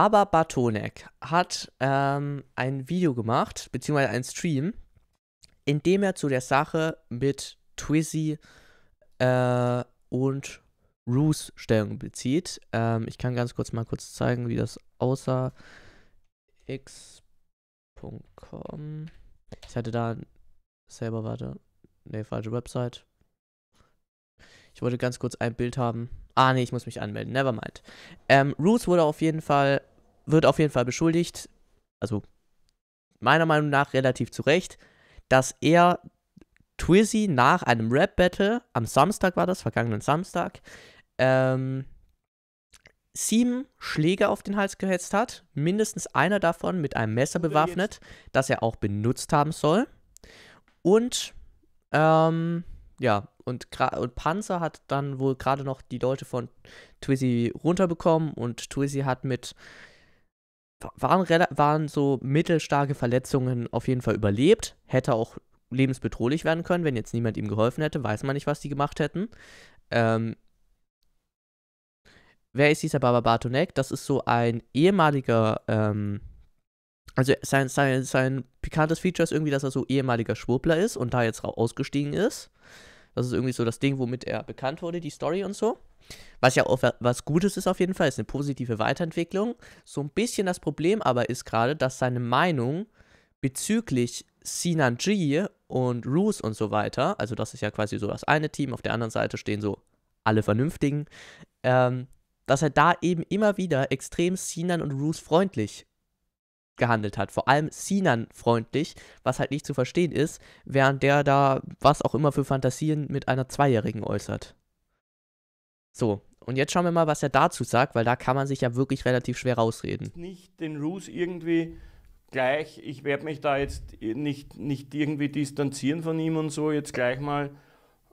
Baba Batonek hat ähm, ein Video gemacht, beziehungsweise einen Stream, in dem er zu der Sache mit Twizzy äh, und Roos Stellung bezieht. Ähm, ich kann ganz kurz mal kurz zeigen, wie das aussah. x.com. Ich hatte da selber, warte, ne, falsche Website. Ich wollte ganz kurz ein Bild haben. Ah, nee, ich muss mich anmelden. Nevermind. Ähm, Roos wurde auf jeden Fall wird auf jeden Fall beschuldigt, also meiner Meinung nach relativ zu Recht, dass er Twizzy nach einem Rap-Battle, am Samstag war das, vergangenen Samstag, ähm, sieben Schläge auf den Hals gehetzt hat, mindestens einer davon mit einem Messer bewaffnet, das er auch benutzt haben soll. Und ähm, ja, und, und Panzer hat dann wohl gerade noch die Leute von Twizzy runterbekommen und Twizzy hat mit waren, waren so mittelstarke Verletzungen auf jeden Fall überlebt. Hätte auch lebensbedrohlich werden können, wenn jetzt niemand ihm geholfen hätte. Weiß man nicht, was die gemacht hätten. Ähm, wer ist dieser Baba Bartonek? Das ist so ein ehemaliger, ähm, also sein, sein, sein pikantes Feature ist irgendwie, dass er so ehemaliger Schwurbler ist und da jetzt ausgestiegen ist. Das ist irgendwie so das Ding, womit er bekannt wurde, die Story und so. Was ja auch was Gutes ist auf jeden Fall, ist eine positive Weiterentwicklung. So ein bisschen das Problem aber ist gerade, dass seine Meinung bezüglich Sinan G und Roos und so weiter, also das ist ja quasi so das eine Team, auf der anderen Seite stehen so alle Vernünftigen, ähm, dass er da eben immer wieder extrem Sinan und Roos freundlich gehandelt hat. Vor allem Sinan freundlich, was halt nicht zu verstehen ist, während der da was auch immer für Fantasien mit einer Zweijährigen äußert. So, und jetzt schauen wir mal, was er dazu sagt, weil da kann man sich ja wirklich relativ schwer rausreden. Nicht den Rules irgendwie gleich, ich werde mich da jetzt nicht, nicht irgendwie distanzieren von ihm und so, jetzt gleich mal. Ähm,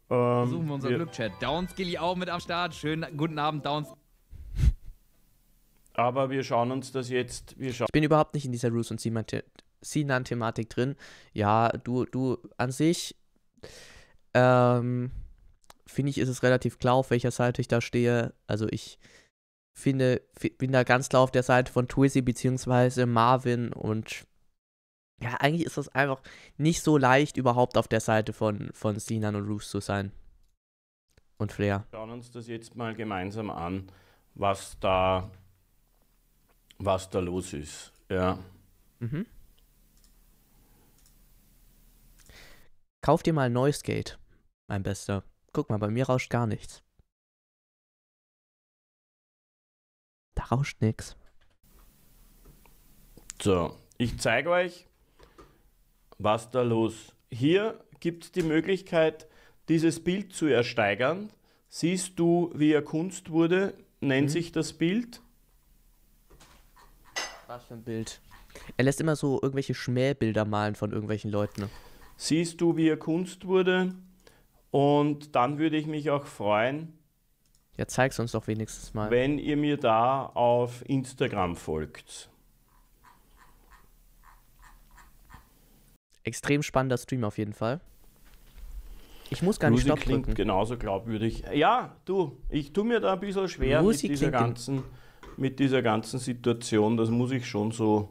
Versuchen wir unser ja. Glück-Chat. Downskilly auch mit am Start. Schönen guten Abend, Downs. Aber wir schauen uns das jetzt. Wir ich bin überhaupt nicht in dieser Rules- und Sinan-Thematik drin. Ja, du, du an sich. Ähm, finde ich, ist es relativ klar, auf welcher Seite ich da stehe. Also ich finde, bin da ganz klar auf der Seite von Twizzy bzw. Marvin und ja, eigentlich ist das einfach nicht so leicht, überhaupt auf der Seite von, von Sinan und Roos zu sein. Und Flair. Schauen uns das jetzt mal gemeinsam an, was da, was da los ist. Ja. Mhm. Kauf dir mal ein neues Gate, mein Bester. Guck mal, bei mir rauscht gar nichts. Da rauscht nichts. So, ich zeige euch, was da los. Hier gibt es die Möglichkeit, dieses Bild zu ersteigern. Siehst du, wie er Kunst wurde, nennt mhm. sich das Bild. Was für ein Bild. Er lässt immer so irgendwelche Schmähbilder malen von irgendwelchen Leuten. Ne? Siehst du, wie er Kunst wurde? Und dann würde ich mich auch freuen. Ja, zeig's uns doch wenigstens mal. Wenn ihr mir da auf Instagram folgt. Extrem spannender Stream auf jeden Fall. Ich muss gar nicht Lucy Stopp klingt drücken. genauso glaubwürdig. Ja, du, ich tue mir da ein bisschen schwer mit dieser, ganzen, mit dieser ganzen Situation. Das muss ich schon so,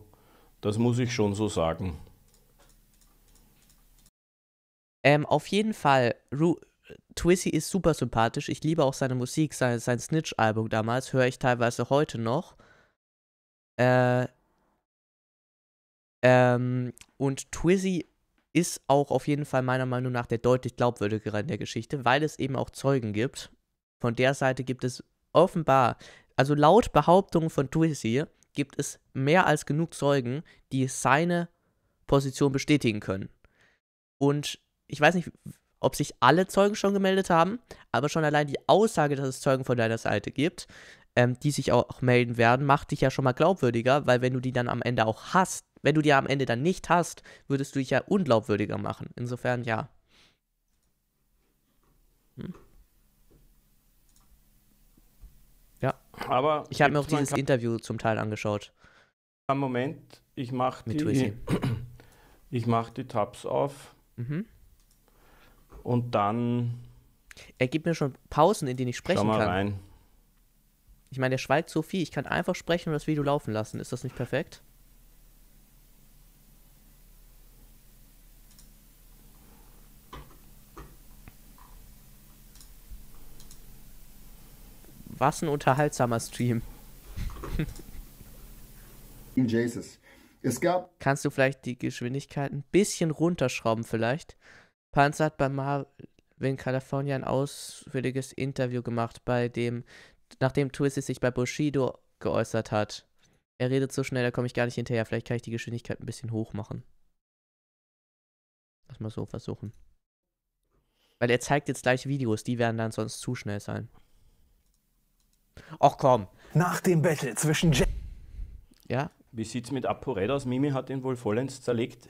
das muss ich schon so sagen. Ähm, auf jeden Fall, Ru Twissy ist super sympathisch. Ich liebe auch seine Musik, sein, sein Snitch-Album damals, höre ich teilweise heute noch. Äh, ähm, und Twizzy ist auch auf jeden Fall meiner Meinung nach der deutlich glaubwürdigere in der Geschichte, weil es eben auch Zeugen gibt. Von der Seite gibt es offenbar, also laut Behauptungen von Twizzy, gibt es mehr als genug Zeugen, die seine Position bestätigen können. Und ich weiß nicht, ob sich alle Zeugen schon gemeldet haben, aber schon allein die Aussage, dass es Zeugen von deiner Seite gibt, ähm, die sich auch melden werden, macht dich ja schon mal glaubwürdiger, weil wenn du die dann am Ende auch hast, wenn du die am Ende dann nicht hast, würdest du dich ja unglaubwürdiger machen. Insofern ja. Hm. Ja. Aber ich habe mir auch dieses Interview zum Teil angeschaut. Moment, ich mache die, mach die Tabs auf. Mhm. Und dann. Er gibt mir schon Pausen, in denen ich sprechen schau mal kann. Rein. Ich meine, der schweigt so viel. Ich kann einfach sprechen und das Video laufen lassen. Ist das nicht perfekt? Was ein unterhaltsamer Stream. Jesus. Es gab. Kannst du vielleicht die Geschwindigkeit ein bisschen runterschrauben, vielleicht? Panzer hat bei Marvin California ein ausführliches Interview gemacht, bei dem, nachdem Twisty sich bei Bushido geäußert hat. Er redet so schnell, da komme ich gar nicht hinterher. Vielleicht kann ich die Geschwindigkeit ein bisschen hoch machen. Lass mal so versuchen. Weil er zeigt jetzt gleich Videos, die werden dann sonst zu schnell sein. Ach komm. Nach dem Battle zwischen Jack. Ja? Wie sieht's mit ApoRed aus? Mimi hat ihn wohl vollends zerlegt.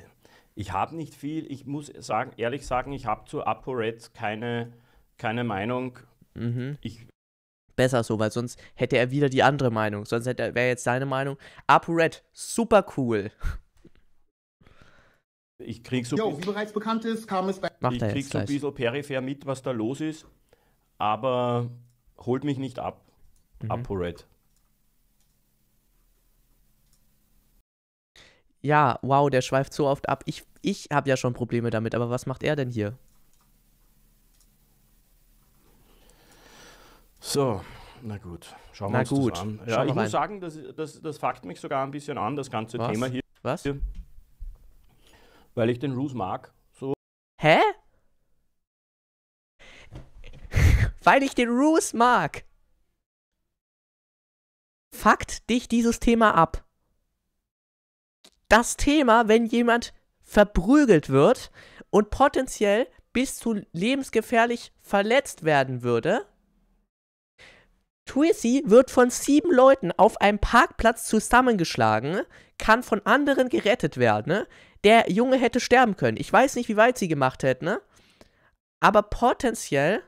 Ich habe nicht viel. Ich muss sagen, ehrlich sagen, ich habe zu ApoRed keine, keine Meinung. Mhm. Ich Besser so, weil sonst hätte er wieder die andere Meinung. Sonst wäre jetzt seine Meinung. ApoRed, super cool. Ich krieg so. Jo, wie bereits bekannt ist, kam es bei. Ich krieg so ein bisschen peripher mit, was da los ist. Aber holt mich nicht ab. Mhm. ApoRed. Ja, wow, der schweift so oft ab. Ich, ich habe ja schon Probleme damit, aber was macht er denn hier? So, na gut, schauen wir na uns gut. das an. Ja, ich rein. muss sagen, das, das, das fuckt mich sogar ein bisschen an, das ganze was? Thema hier. Was? Weil ich den Ruse mag. So. Hä? Weil ich den Ruse mag. Fuckt dich dieses Thema ab das Thema, wenn jemand verprügelt wird und potenziell bis zu lebensgefährlich verletzt werden würde. Twissy wird von sieben Leuten auf einem Parkplatz zusammengeschlagen, kann von anderen gerettet werden. Ne? Der Junge hätte sterben können. Ich weiß nicht, wie weit sie gemacht hätten, ne? aber potenziell,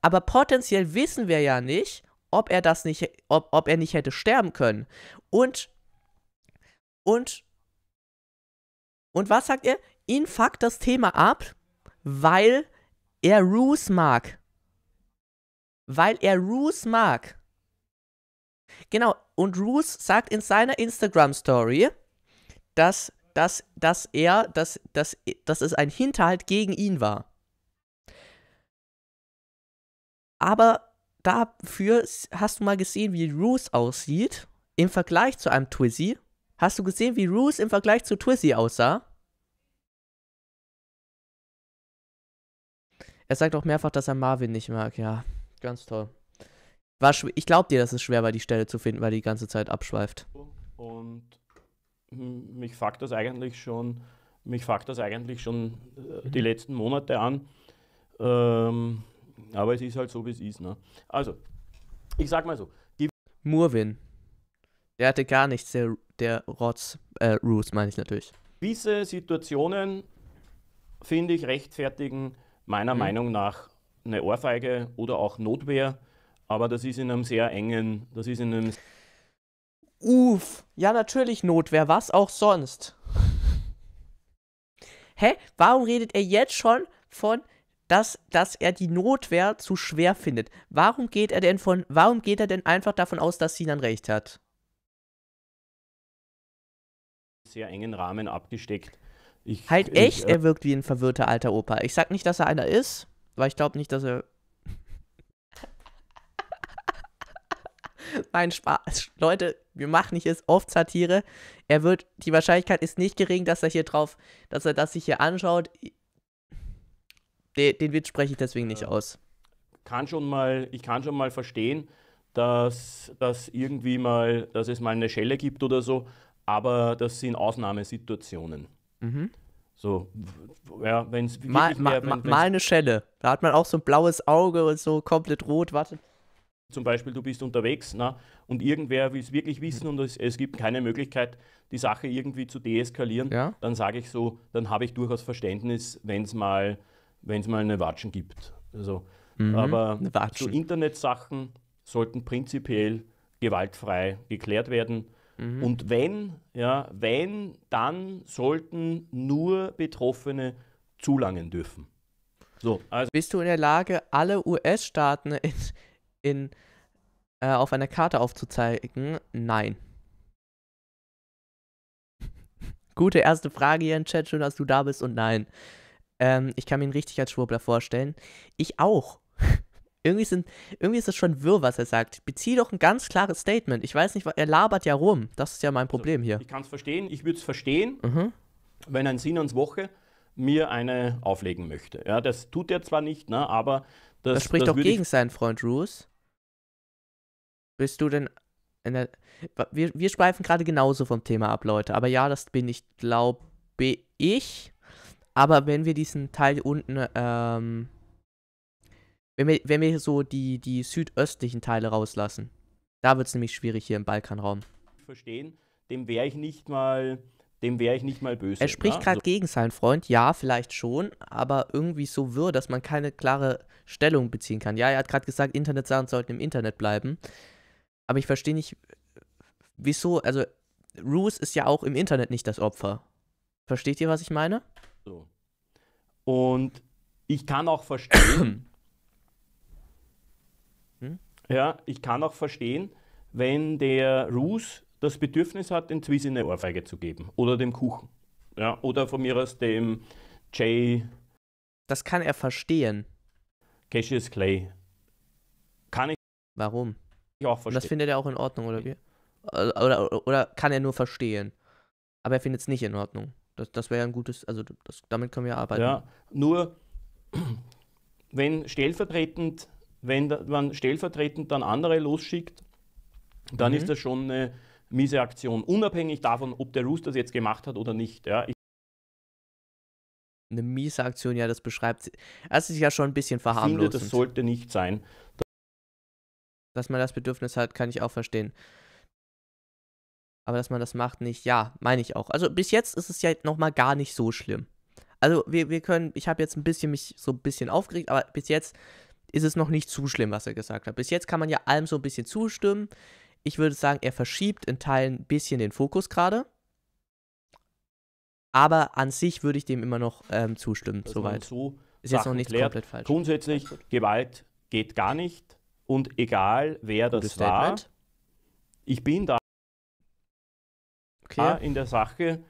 aber potenziell wissen wir ja nicht, ob er das nicht, ob, ob er nicht hätte sterben können. Und und, und was sagt er? Ihn fuckt das Thema ab, weil er Roos mag. Weil er Roos mag. Genau, und Roos sagt in seiner Instagram-Story, dass, dass, dass er, dass, dass, dass es ein Hinterhalt gegen ihn war. Aber dafür hast du mal gesehen, wie Roos aussieht im Vergleich zu einem Twizzy Hast du gesehen, wie Roos im Vergleich zu Twizzy aussah? Er sagt auch mehrfach, dass er Marvin nicht mag. Ja, ganz toll. War ich glaube dir, das ist schwer, bei die Stelle zu finden, weil die ganze Zeit abschweift. Und mich fuckt das eigentlich schon, mich fuckt das eigentlich schon äh, die letzten Monate an. Ähm, aber es ist halt so, wie es ist. Ne? Also, ich sag mal so. Murwin. Der hatte gar nichts, der der Rotz, äh, Rules meine ich natürlich. Diese Situationen, finde ich, rechtfertigen meiner mhm. Meinung nach eine Ohrfeige oder auch Notwehr, aber das ist in einem sehr engen, das ist in einem... Uff, ja natürlich Notwehr, was auch sonst. Hä, warum redet er jetzt schon von dass, dass er die Notwehr zu schwer findet. Warum geht er denn von, warum geht er denn einfach davon aus, dass Sinan recht hat? sehr engen Rahmen abgesteckt. Ich, halt echt, äh, er wirkt wie ein verwirrter alter Opa. Ich sag nicht, dass er einer ist, weil ich glaube nicht, dass er. Nein, Spaß. Leute, wir machen nicht jetzt oft Satire. Er wird, die Wahrscheinlichkeit ist nicht gering, dass er hier drauf, dass er das sich hier anschaut. Den, den Witz spreche ich deswegen nicht aus. Kann schon mal, ich kann schon mal verstehen, dass, dass irgendwie mal, dass es mal eine Schelle gibt oder so, aber das sind Ausnahmesituationen. Mhm. So, ja, wenn es mal, mal, mal, eine Schelle. Da hat man auch so ein blaues Auge und so komplett rot. Warte. Zum Beispiel, du bist unterwegs na, ne, und irgendwer will es wirklich wissen mhm. und es, es, gibt keine Möglichkeit, die Sache irgendwie zu deeskalieren. Ja? Dann sage ich so, dann habe ich durchaus Verständnis, wenn es mal, mal eine Watschen gibt. Also, mhm, aber so Internetsachen sollten prinzipiell gewaltfrei geklärt werden Mhm. Und wenn, ja, wenn, dann sollten nur Betroffene zulangen dürfen. So, also. Bist du in der Lage, alle US-Staaten in, in äh, auf einer Karte aufzuzeigen? Nein. Gute erste Frage hier im Chat, schön, dass du da bist und nein. Ähm, ich kann mir ihn richtig als Schwurbler vorstellen. Ich auch. Irgendwie, sind, irgendwie ist es schon wirr, was er sagt. Bezieh doch ein ganz klares Statement. Ich weiß nicht, er labert ja rum. Das ist ja mein Problem also, hier. Ich kann es verstehen. Ich würde es verstehen, mhm. wenn ein Sinans Woche mir eine auflegen möchte. Ja, das tut er zwar nicht, ne, aber das, das spricht das doch gegen seinen Freund Roos. Bist du denn der, wir, wir schweifen gerade genauso vom Thema ab, Leute. Aber ja, das bin ich, glaube ich. Aber wenn wir diesen Teil unten ähm, wenn wir, wenn wir so die, die südöstlichen Teile rauslassen, da wird es nämlich schwierig hier im Balkanraum. Verstehen, dem wäre ich nicht mal, dem wäre ich nicht mal böse. Er spricht gerade also. gegen seinen Freund, ja, vielleicht schon, aber irgendwie so wirr, dass man keine klare Stellung beziehen kann. Ja, er hat gerade gesagt, Internetsachen sollten im Internet bleiben. Aber ich verstehe nicht, wieso, also Roos ist ja auch im Internet nicht das Opfer. Versteht ihr, was ich meine? So. Und ich kann auch verstehen, Ja, ich kann auch verstehen, wenn der Rus das Bedürfnis hat, den in eine Ohrfeige zu geben oder dem Kuchen. Ja, oder von mir aus dem Jay. Das kann er verstehen. Cassius Clay. Kann ich. Warum? Ich auch verstehen. das findet er auch in Ordnung, oder wie? Oder, oder, kann er nur verstehen? Aber er findet es nicht in Ordnung. Das, das wäre ja ein gutes, also das, damit können wir arbeiten. Ja, nur wenn stellvertretend wenn man stellvertretend dann andere losschickt, dann mhm. ist das schon eine miese Aktion, unabhängig davon, ob der Rooster es jetzt gemacht hat oder nicht. Ja, eine miese Aktion, ja, das beschreibt. Es ist ja schon ein bisschen verharmlosend. Ich finde, das sollte nicht sein. Dass man das Bedürfnis hat, kann ich auch verstehen. Aber dass man das macht, nicht. Ja, meine ich auch. Also bis jetzt ist es ja nochmal gar nicht so schlimm. Also wir, wir können, ich habe jetzt ein bisschen mich so ein bisschen aufgeregt, aber bis jetzt ist es noch nicht zu schlimm, was er gesagt hat. Bis jetzt kann man ja allem so ein bisschen zustimmen. Ich würde sagen, er verschiebt in Teilen ein bisschen den Fokus gerade. Aber an sich würde ich dem immer noch ähm, zustimmen, Dass soweit. So ist Sachen jetzt noch nichts klärt. komplett falsch. Grundsätzlich, Gewalt geht gar nicht. Und egal, wer das Statement. war, ich bin da okay. in der Sache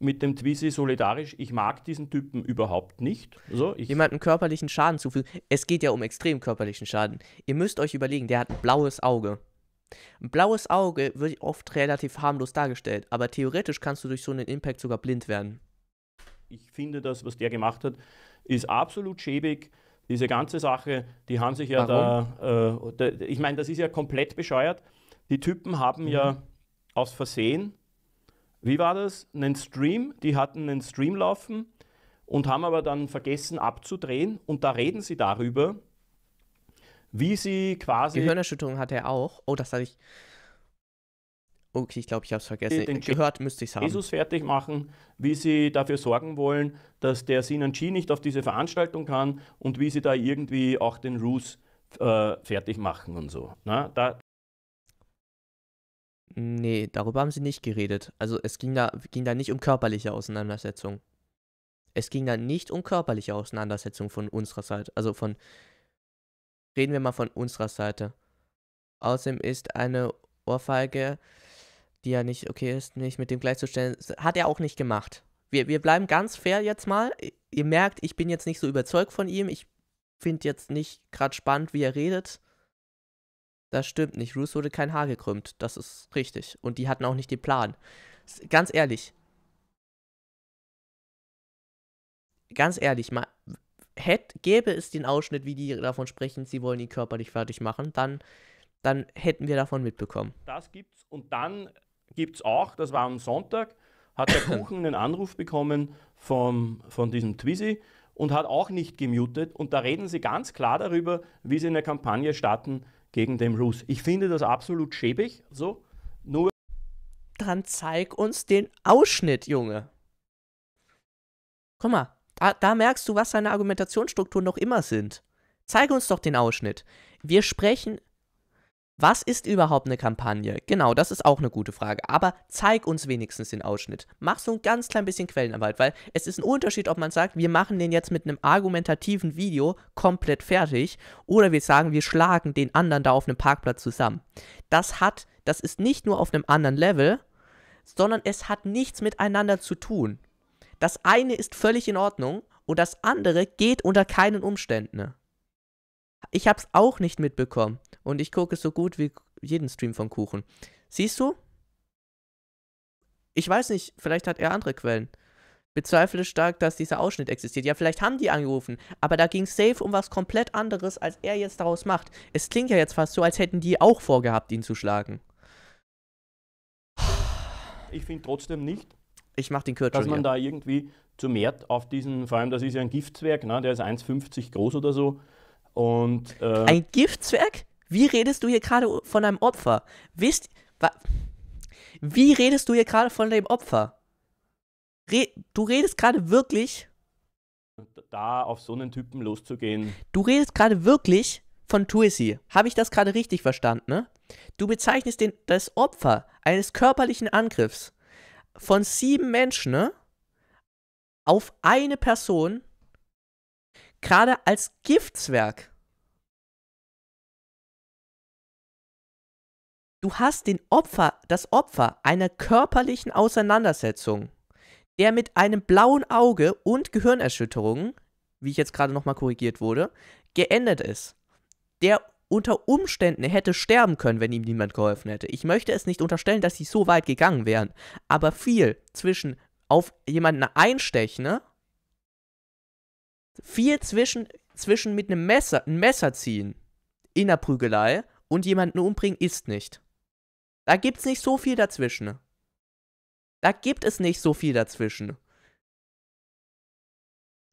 mit dem Twizy solidarisch, ich mag diesen Typen überhaupt nicht. Also Jemanden körperlichen Schaden zufügen. Es geht ja um extrem körperlichen Schaden. Ihr müsst euch überlegen, der hat ein blaues Auge. Ein blaues Auge wird oft relativ harmlos dargestellt, aber theoretisch kannst du durch so einen Impact sogar blind werden. Ich finde das, was der gemacht hat, ist absolut schäbig. Diese ganze Sache, die haben sich ja Warum? da, äh, da ich meine, das ist ja komplett bescheuert. Die Typen haben mhm. ja aus Versehen wie war das, einen Stream, die hatten einen Stream laufen und haben aber dann vergessen abzudrehen und da reden sie darüber, wie sie quasi... Gehirnerschütterung hat er auch. Oh, das hatte ich... Okay, ich glaube, ich habe es vergessen. Den Gehört müsste ich haben. Jesus fertig machen, wie sie dafür sorgen wollen, dass der Sinan G nicht auf diese Veranstaltung kann und wie sie da irgendwie auch den Roos äh, fertig machen und so. Na, ne? da, Nee, darüber haben sie nicht geredet. Also es ging da, ging da nicht um körperliche Auseinandersetzung. Es ging da nicht um körperliche Auseinandersetzung von unserer Seite. Also von. Reden wir mal von unserer Seite. Außerdem ist eine Ohrfeige, die ja nicht okay ist, nicht mit dem gleichzustellen, hat er auch nicht gemacht. Wir, wir bleiben ganz fair jetzt mal. Ihr merkt, ich bin jetzt nicht so überzeugt von ihm. Ich finde jetzt nicht gerade spannend, wie er redet. Das stimmt nicht. Ruth wurde kein Haar gekrümmt. Das ist richtig. Und die hatten auch nicht den Plan. Ganz ehrlich. Ganz ehrlich, mal, hätte, gäbe es den Ausschnitt, wie die davon sprechen, sie wollen ihn körperlich fertig machen, dann, dann hätten wir davon mitbekommen. Das gibt's. Und dann gibt's auch, das war am Sonntag, hat der Kuchen einen Anruf bekommen vom, von diesem Twizy und hat auch nicht gemutet. Und da reden sie ganz klar darüber, wie sie eine Kampagne starten, gegen den Rus. Ich finde das absolut schäbig, so. Nur. Dann zeig uns den Ausschnitt, Junge. Guck mal, da, da merkst du, was seine Argumentationsstrukturen noch immer sind. Zeig uns doch den Ausschnitt. Wir sprechen was ist überhaupt eine Kampagne? Genau, das ist auch eine gute Frage. Aber zeig uns wenigstens den Ausschnitt. Mach so ein ganz klein bisschen Quellenarbeit, weil es ist ein Unterschied, ob man sagt, wir machen den jetzt mit einem argumentativen Video komplett fertig oder wir sagen, wir schlagen den anderen da auf einem Parkplatz zusammen. Das hat, das ist nicht nur auf einem anderen Level, sondern es hat nichts miteinander zu tun. Das eine ist völlig in Ordnung und das andere geht unter keinen Umständen. Ich habe es auch nicht mitbekommen. Und ich gucke so gut wie jeden Stream von Kuchen. Siehst du? Ich weiß nicht, vielleicht hat er andere Quellen. Bezweifle stark, dass dieser Ausschnitt existiert. Ja, vielleicht haben die angerufen, aber da ging safe um was komplett anderes, als er jetzt daraus macht. Es klingt ja jetzt fast so, als hätten die auch vorgehabt, ihn zu schlagen. Ich finde trotzdem nicht, ich mach den Kürzer, dass man hier. da irgendwie zu Mert auf diesen, vor allem das ist ja ein Giftzwerg, ne? der ist 1,50 groß oder so, und, äh, Ein Giftzwerg? Wie redest du hier gerade von einem Opfer? Wisst. Wie redest du hier gerade von dem Opfer? Re du redest gerade wirklich. Da auf so einen Typen loszugehen. Du redest gerade wirklich von Tuisi. Habe ich das gerade richtig verstanden, ne? Du bezeichnest den, das Opfer eines körperlichen Angriffs von sieben Menschen, ne? Auf eine Person gerade als Giftswerk. Du hast den Opfer, das Opfer einer körperlichen Auseinandersetzung, der mit einem blauen Auge und Gehirnerschütterungen, wie ich jetzt gerade nochmal korrigiert wurde, geendet ist. Der unter Umständen hätte sterben können, wenn ihm niemand geholfen hätte. Ich möchte es nicht unterstellen, dass sie so weit gegangen wären, aber viel zwischen auf jemanden einstechen, ne? viel zwischen, zwischen mit einem Messer, ein Messer ziehen in der Prügelei und jemanden umbringen ist nicht. Ne? Da gibt es nicht so viel dazwischen. Da gibt es nicht so viel dazwischen.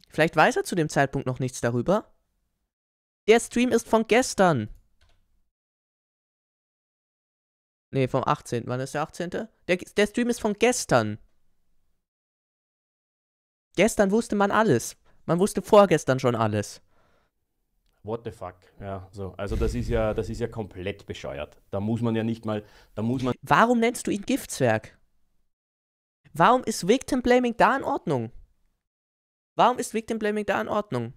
Vielleicht weiß er zu dem Zeitpunkt noch nichts darüber. Der Stream ist von gestern. Ne, vom 18. Wann ist der 18.? Der, der Stream ist von gestern. Gestern wusste man alles. Man wusste vorgestern schon alles what the fuck? Ja, so. Also das ist ja, das ist ja komplett bescheuert. Da muss man ja nicht mal, da muss man. Warum nennst du ihn Giftswerk? Warum ist Victim Blaming da in Ordnung? Warum ist Victim Blaming da in Ordnung?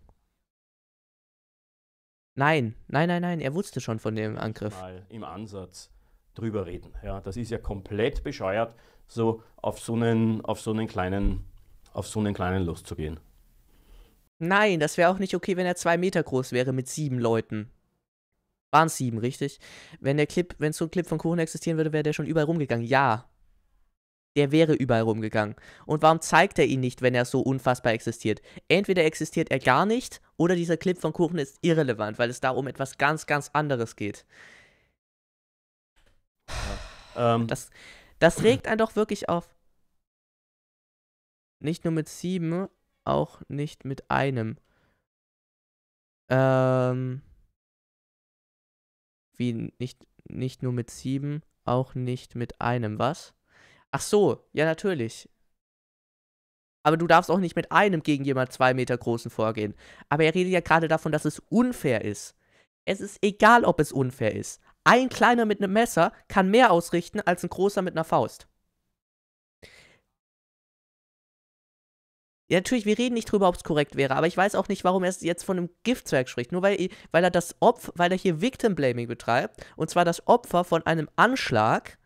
Nein, nein, nein, nein, er wusste schon von dem Angriff. Mal im Ansatz drüber reden. Ja, das ist ja komplett bescheuert, so auf so einen, auf so einen kleinen, auf so einen kleinen loszugehen. Nein, das wäre auch nicht okay, wenn er zwei Meter groß wäre mit sieben Leuten. Waren sieben, richtig? Wenn der Clip, wenn so ein Clip von Kuchen existieren würde, wäre der schon überall rumgegangen. Ja. Der wäre überall rumgegangen. Und warum zeigt er ihn nicht, wenn er so unfassbar existiert? Entweder existiert er gar nicht oder dieser Clip von Kuchen ist irrelevant, weil es da um etwas ganz, ganz anderes geht. Ja, ähm. das, das regt einen doch wirklich auf. Nicht nur mit sieben, auch nicht mit einem. Ähm, wie nicht, nicht nur mit sieben, auch nicht mit einem, was? Ach so, ja natürlich. Aber du darfst auch nicht mit einem gegen jemand zwei Meter großen vorgehen. Aber er redet ja gerade davon, dass es unfair ist. Es ist egal, ob es unfair ist. Ein Kleiner mit einem Messer kann mehr ausrichten als ein Großer mit einer Faust. Ja, natürlich, wir reden nicht drüber, ob es korrekt wäre, aber ich weiß auch nicht, warum er jetzt von einem Giftzwerg spricht. Nur weil, weil er das Opfer, weil er hier Victim Blaming betreibt, und zwar das Opfer von einem Anschlag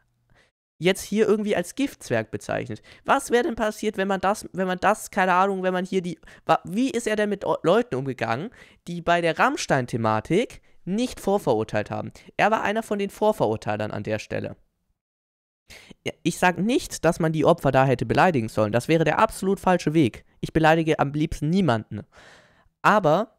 jetzt hier irgendwie als Giftzwerg bezeichnet. Was wäre denn passiert, wenn man das, wenn man das, keine Ahnung, wenn man hier die. Wie ist er denn mit Leuten umgegangen, die bei der Rammstein-Thematik nicht vorverurteilt haben? Er war einer von den Vorverurteilern an der Stelle. Ich sage nicht, dass man die Opfer da hätte beleidigen sollen. Das wäre der absolut falsche Weg. Ich beleidige am liebsten niemanden. Aber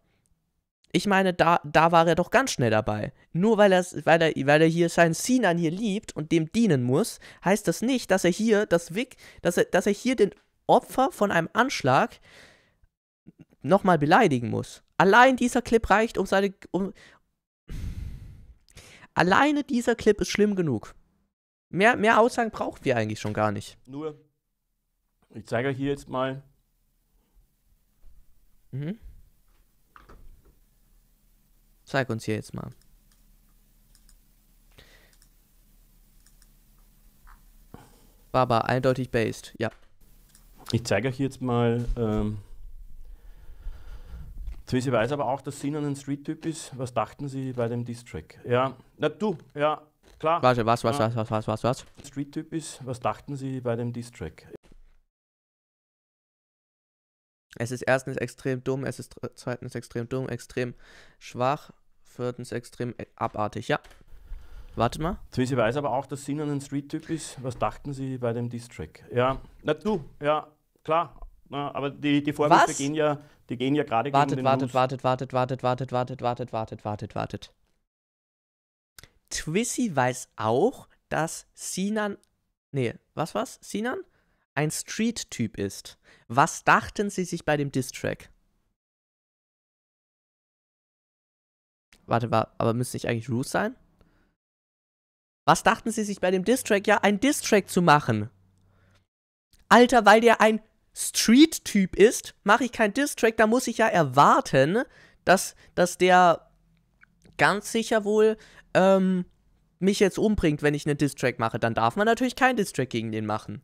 ich meine, da, da war er doch ganz schnell dabei. Nur weil, weil, er, weil er hier seinen Sinan hier liebt und dem dienen muss, heißt das nicht, dass er hier das Wick, dass er, dass er hier den Opfer von einem Anschlag nochmal beleidigen muss. Allein dieser Clip reicht, um seine. Um Alleine dieser Clip ist schlimm genug. Mehr, mehr Aussagen brauchen wir eigentlich schon gar nicht. Nur, ich zeige euch hier jetzt mal. Mhm. Zeig uns hier jetzt mal. Baba, eindeutig based, ja. Ich zeige euch jetzt mal. Ähm, Twizzy weiß aber auch, dass Sinan ein Street-Typ ist. Was dachten Sie bei dem Distrack? Ja, na du, ja, Klar. Was, was, was, was, was, was, was, was? Street-Typ ist, was dachten Sie bei dem Diss-Track? Es ist erstens extrem dumm, es ist zweitens extrem dumm, extrem schwach, viertens extrem äh, abartig, ja. Warte mal. Twizzy weiß aber auch, dass Sinan ein Street-Typ ist. Was dachten Sie bei dem Diss-Track? Ja, na du, ja, klar. Na, aber die, die Vorwürfe gehen ja, die gehen ja gerade gegen wartet, den wartet, wartet, wartet, wartet, wartet, wartet, wartet, wartet, wartet, wartet. Twissy weiß auch, dass Sinan. Nee, was was? Sinan? Ein Street-Typ ist. Was dachten sie sich bei dem Diss-Track? Warte, war, aber müsste ich eigentlich Ruth sein? Was dachten sie sich bei dem Diss-Track? Ja, ein Diss-Track zu machen. Alter, weil der ein Street-Typ ist, mache ich keinen Diss-Track. Da muss ich ja erwarten, dass, dass der ganz sicher wohl ähm, mich jetzt umbringt, wenn ich einen Distrack mache, dann darf man natürlich keinen Distrack gegen den machen.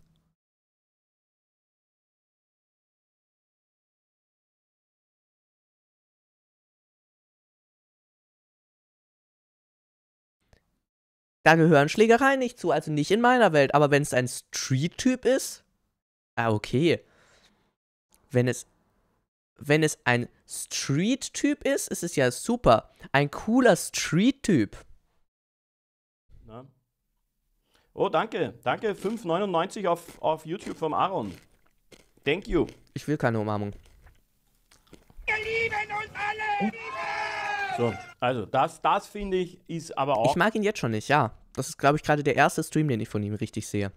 Da gehören Schlägereien nicht zu, also nicht in meiner Welt. Aber wenn es ein Street-Typ ist, ah, okay. Wenn es, wenn es ein Street-Typ ist, ist es ja super. Ein cooler Street-Typ. Oh, danke. Danke. 5,99 auf, auf YouTube vom Aaron. Thank you. Ich will keine Umarmung. Wir lieben uns alle! So, also das, das finde ich ist aber auch. Ich mag ihn jetzt schon nicht, ja. Das ist, glaube ich, gerade der erste Stream, den ich von ihm richtig sehe.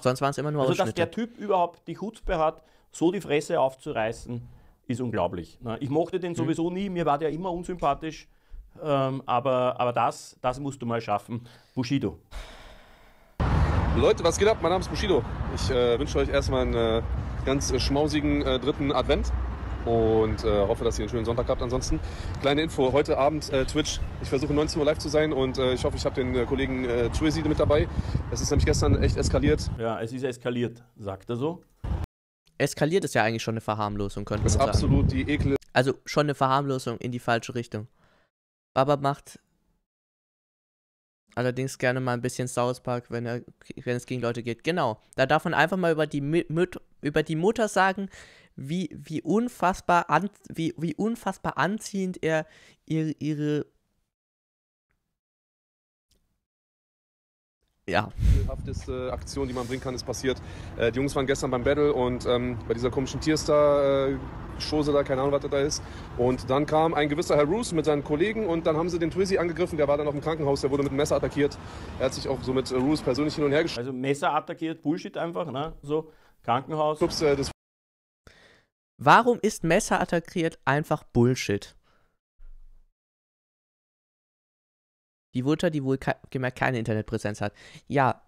Sonst waren es immer nur also, Ausschnitte. dass der Typ überhaupt die Chutzpe hat, so die Fresse aufzureißen, ist unglaublich. Ne? Ich mochte den mhm. sowieso nie, mir war der immer unsympathisch. Ähm, aber, aber das, das musst du mal schaffen. Bushido. Leute, was geht ab? Mein Name ist Bushido. Ich äh, wünsche euch erstmal einen äh, ganz schmausigen äh, dritten Advent und äh, hoffe, dass ihr einen schönen Sonntag habt. Ansonsten kleine Info, heute Abend äh, Twitch. Ich versuche 19 Uhr live zu sein und äh, ich hoffe, ich habe den Kollegen äh, Twizy mit dabei. Es ist nämlich gestern echt eskaliert. Ja, es ist eskaliert, sagt er so. Eskaliert ist ja eigentlich schon eine Verharmlosung, könnte man sagen. Das ist absolut die Ekel. Also schon eine Verharmlosung in die falsche Richtung. Baba macht Allerdings gerne mal ein bisschen South Park, wenn, er, wenn es gegen Leute geht. Genau, da darf man einfach mal über die, Müt über die Mutter sagen, wie, wie, unfassbar an, wie, wie unfassbar anziehend er ihre, ihre ja. Die Aktion, die man bringen kann, ist passiert. Äh, die Jungs waren gestern beim Battle und ähm, bei dieser komischen Tierstar, Schose äh, da, keine Ahnung, was das da ist. Und dann kam ein gewisser Herr Roos mit seinen Kollegen und dann haben sie den Twizzy angegriffen. Der war dann auf dem Krankenhaus, der wurde mit einem Messer attackiert. Er hat sich auch so mit äh, Roos persönlich hin und her geschickt. Also Messer attackiert, Bullshit einfach, ne? So, Krankenhaus. Ups, äh, Warum ist Messer attackiert einfach Bullshit? Die Mutter, die wohl gemerkt keine Internetpräsenz hat. Ja,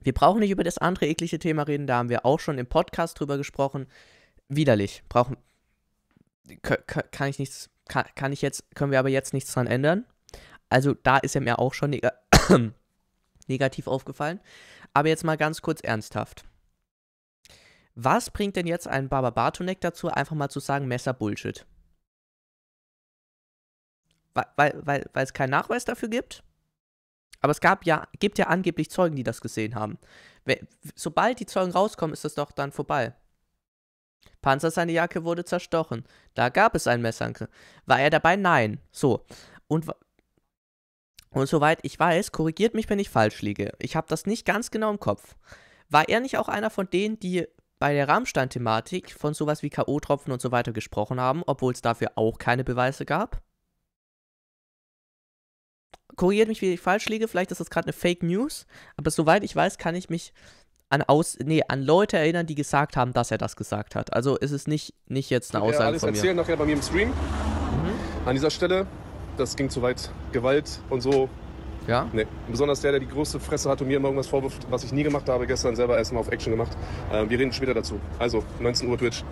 wir brauchen nicht über das andere eklige Thema reden, da haben wir auch schon im Podcast drüber gesprochen. Widerlich. Brauchen. Kann ich nichts. Kann, kann ich jetzt. Können wir aber jetzt nichts dran ändern. Also da ist er mir auch schon neg negativ aufgefallen. Aber jetzt mal ganz kurz ernsthaft. Was bringt denn jetzt ein Baba Bartonek dazu, einfach mal zu sagen, Messer Bullshit? weil, weil, weil es keinen Nachweis dafür gibt. Aber es gab ja, gibt ja angeblich Zeugen, die das gesehen haben. Sobald die Zeugen rauskommen, ist das doch dann vorbei. Panzer seine Jacke wurde zerstochen. Da gab es einen Messerangriff. War er dabei? Nein. So. Und, und soweit ich weiß, korrigiert mich, wenn ich falsch liege. Ich habe das nicht ganz genau im Kopf. War er nicht auch einer von denen, die bei der Rammstein-Thematik von sowas wie K.O.-Tropfen und so weiter gesprochen haben, obwohl es dafür auch keine Beweise gab? korrigiert mich, wie ich falsch liege, vielleicht ist das gerade eine Fake News, aber soweit ich weiß, kann ich mich an aus nee, an Leute erinnern, die gesagt haben, dass er das gesagt hat. Also ist es nicht nicht jetzt eine Aussage ja, alles von mir. erzählen nachher bei mir im Stream. Mhm. An dieser Stelle, das ging zu weit. Gewalt und so. Ja? Nee. Besonders der, der die größte Fresse hat und mir immer irgendwas vorwirft, was ich nie gemacht habe, gestern selber erstmal auf Action gemacht. Ähm, wir reden später dazu. Also, 19 Uhr Twitch.